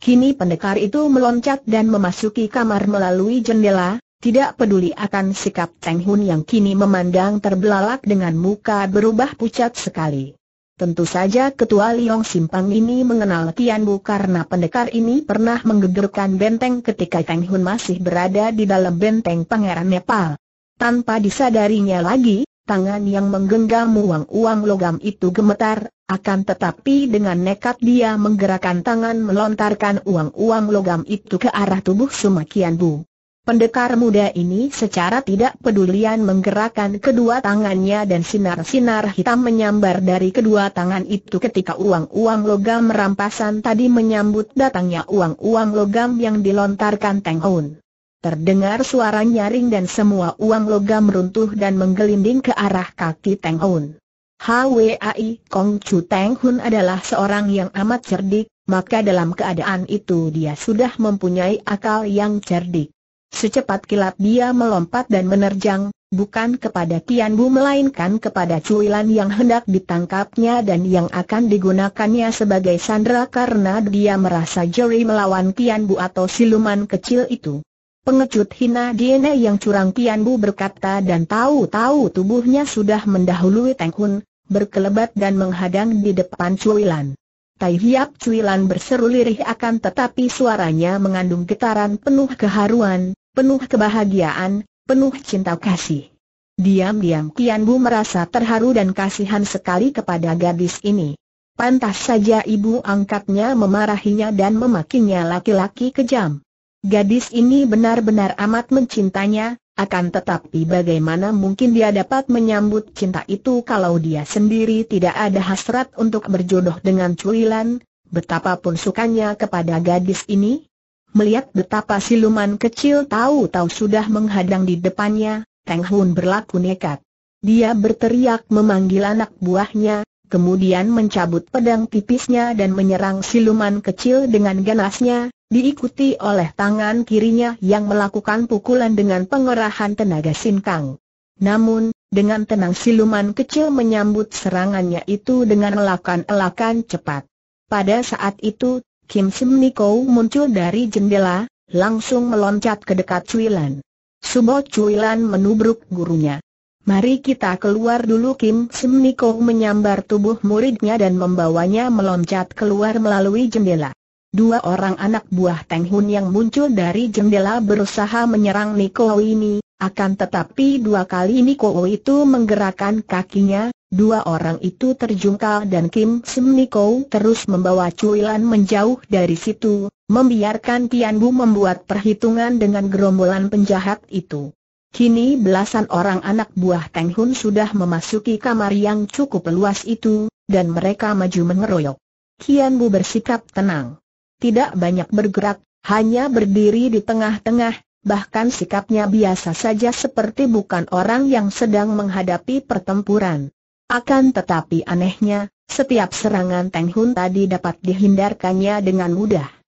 Speaker 1: Kini pendekar itu meloncat dan memasuki kamar melalui jendela, tidak peduli akan sikap Teng Hun yang kini memandang terbelalak dengan muka berubah pucat sekali. Tentu saja ketua Liong Simpang ini mengenal Tian Bu karena pendekar ini pernah menggegerkan benteng ketika Teng Hun masih berada di dalam benteng Pangeran Nepal. Tanpa disadarinya lagi, tangan yang menggenggam uang-uang logam itu gemetar, akan tetapi dengan nekat dia menggerakkan tangan melontarkan uang-uang logam itu ke arah tubuh Sumakian Bu. Pendekar muda ini secara tidak pedulian menggerakkan kedua tangannya dan sinar-sinar hitam menyambar dari kedua tangan itu ketika uang-uang logam rampasan tadi menyambut datangnya uang-uang logam yang dilontarkan Teng Hoon. Terdengar suara nyaring dan semua uang logam runtuh dan menggelinding ke arah kaki Teng Hoon. HWAI Kong Chu Teng Hun adalah seorang yang amat cerdik, maka dalam keadaan itu dia sudah mempunyai akal yang cerdik. Secepat kilat dia melompat dan menerjang, bukan kepada Tian Bu melainkan kepada cuilan yang hendak ditangkapnya dan yang akan digunakannya sebagai sandera karena dia merasa jeri melawan Tian Bu atau siluman kecil itu. Pengecut hina DNA yang curang Tian Bu berkata dan tahu-tahu tubuhnya sudah mendahului Teng Hun, berkelebat dan menghadang di depan Cuilan. Tai Hiap Cuilan berseru lirih akan tetapi suaranya mengandung getaran penuh keharuan, penuh kebahagiaan, penuh cinta kasih. Diam-diam Kian Bu merasa terharu dan kasihan sekali kepada gadis ini. Pantas saja ibu angkatnya memarahinya dan memakinya laki-laki kejam. Gadis ini benar-benar amat mencintanya, akan tetapi bagaimana mungkin dia dapat menyambut cinta itu kalau dia sendiri tidak ada hasrat untuk berjodoh dengan Cui Lan, betapapun sukanya kepada gadis ini? Melihat betapa siluman kecil tahu-tahu sudah menghadang di depannya, Teng Hun berlaku nekat. Dia berteriak memanggil anak buahnya, kemudian mencabut pedang tipisnya dan menyerang siluman kecil dengan ganasnya, diikuti oleh tangan kirinya yang melakukan pukulan dengan pengerahan tenaga sinkang. Namun, dengan tenang siluman kecil menyambut serangannya itu dengan elakan-elakan cepat. Pada saat itu, Kim Sim Niko muncul dari jendela, langsung meloncat ke dekat Cui Lan. Subo Cui Lan menubruk gurunya. Mari kita keluar dulu Kim Sim menyambar tubuh muridnya dan membawanya meloncat keluar melalui jendela. Dua orang anak buah Teng Hun yang muncul dari jendela berusaha menyerang Niko ini, akan tetapi dua kali Niko itu menggerakkan kakinya, dua orang itu terjungkal dan Kim Sim terus membawa cuilan menjauh dari situ, membiarkan Tian Bu membuat perhitungan dengan gerombolan penjahat itu. Kini belasan orang anak buah Teng Hun sudah memasuki kamar yang cukup luas itu, dan mereka maju mengeroyok. Kian Bu bersikap tenang. Tidak banyak bergerak, hanya berdiri di tengah-tengah, bahkan sikapnya biasa saja seperti bukan orang yang sedang menghadapi pertempuran. Akan tetapi anehnya, setiap serangan Teng Hun tadi dapat dihindarkannya dengan mudah.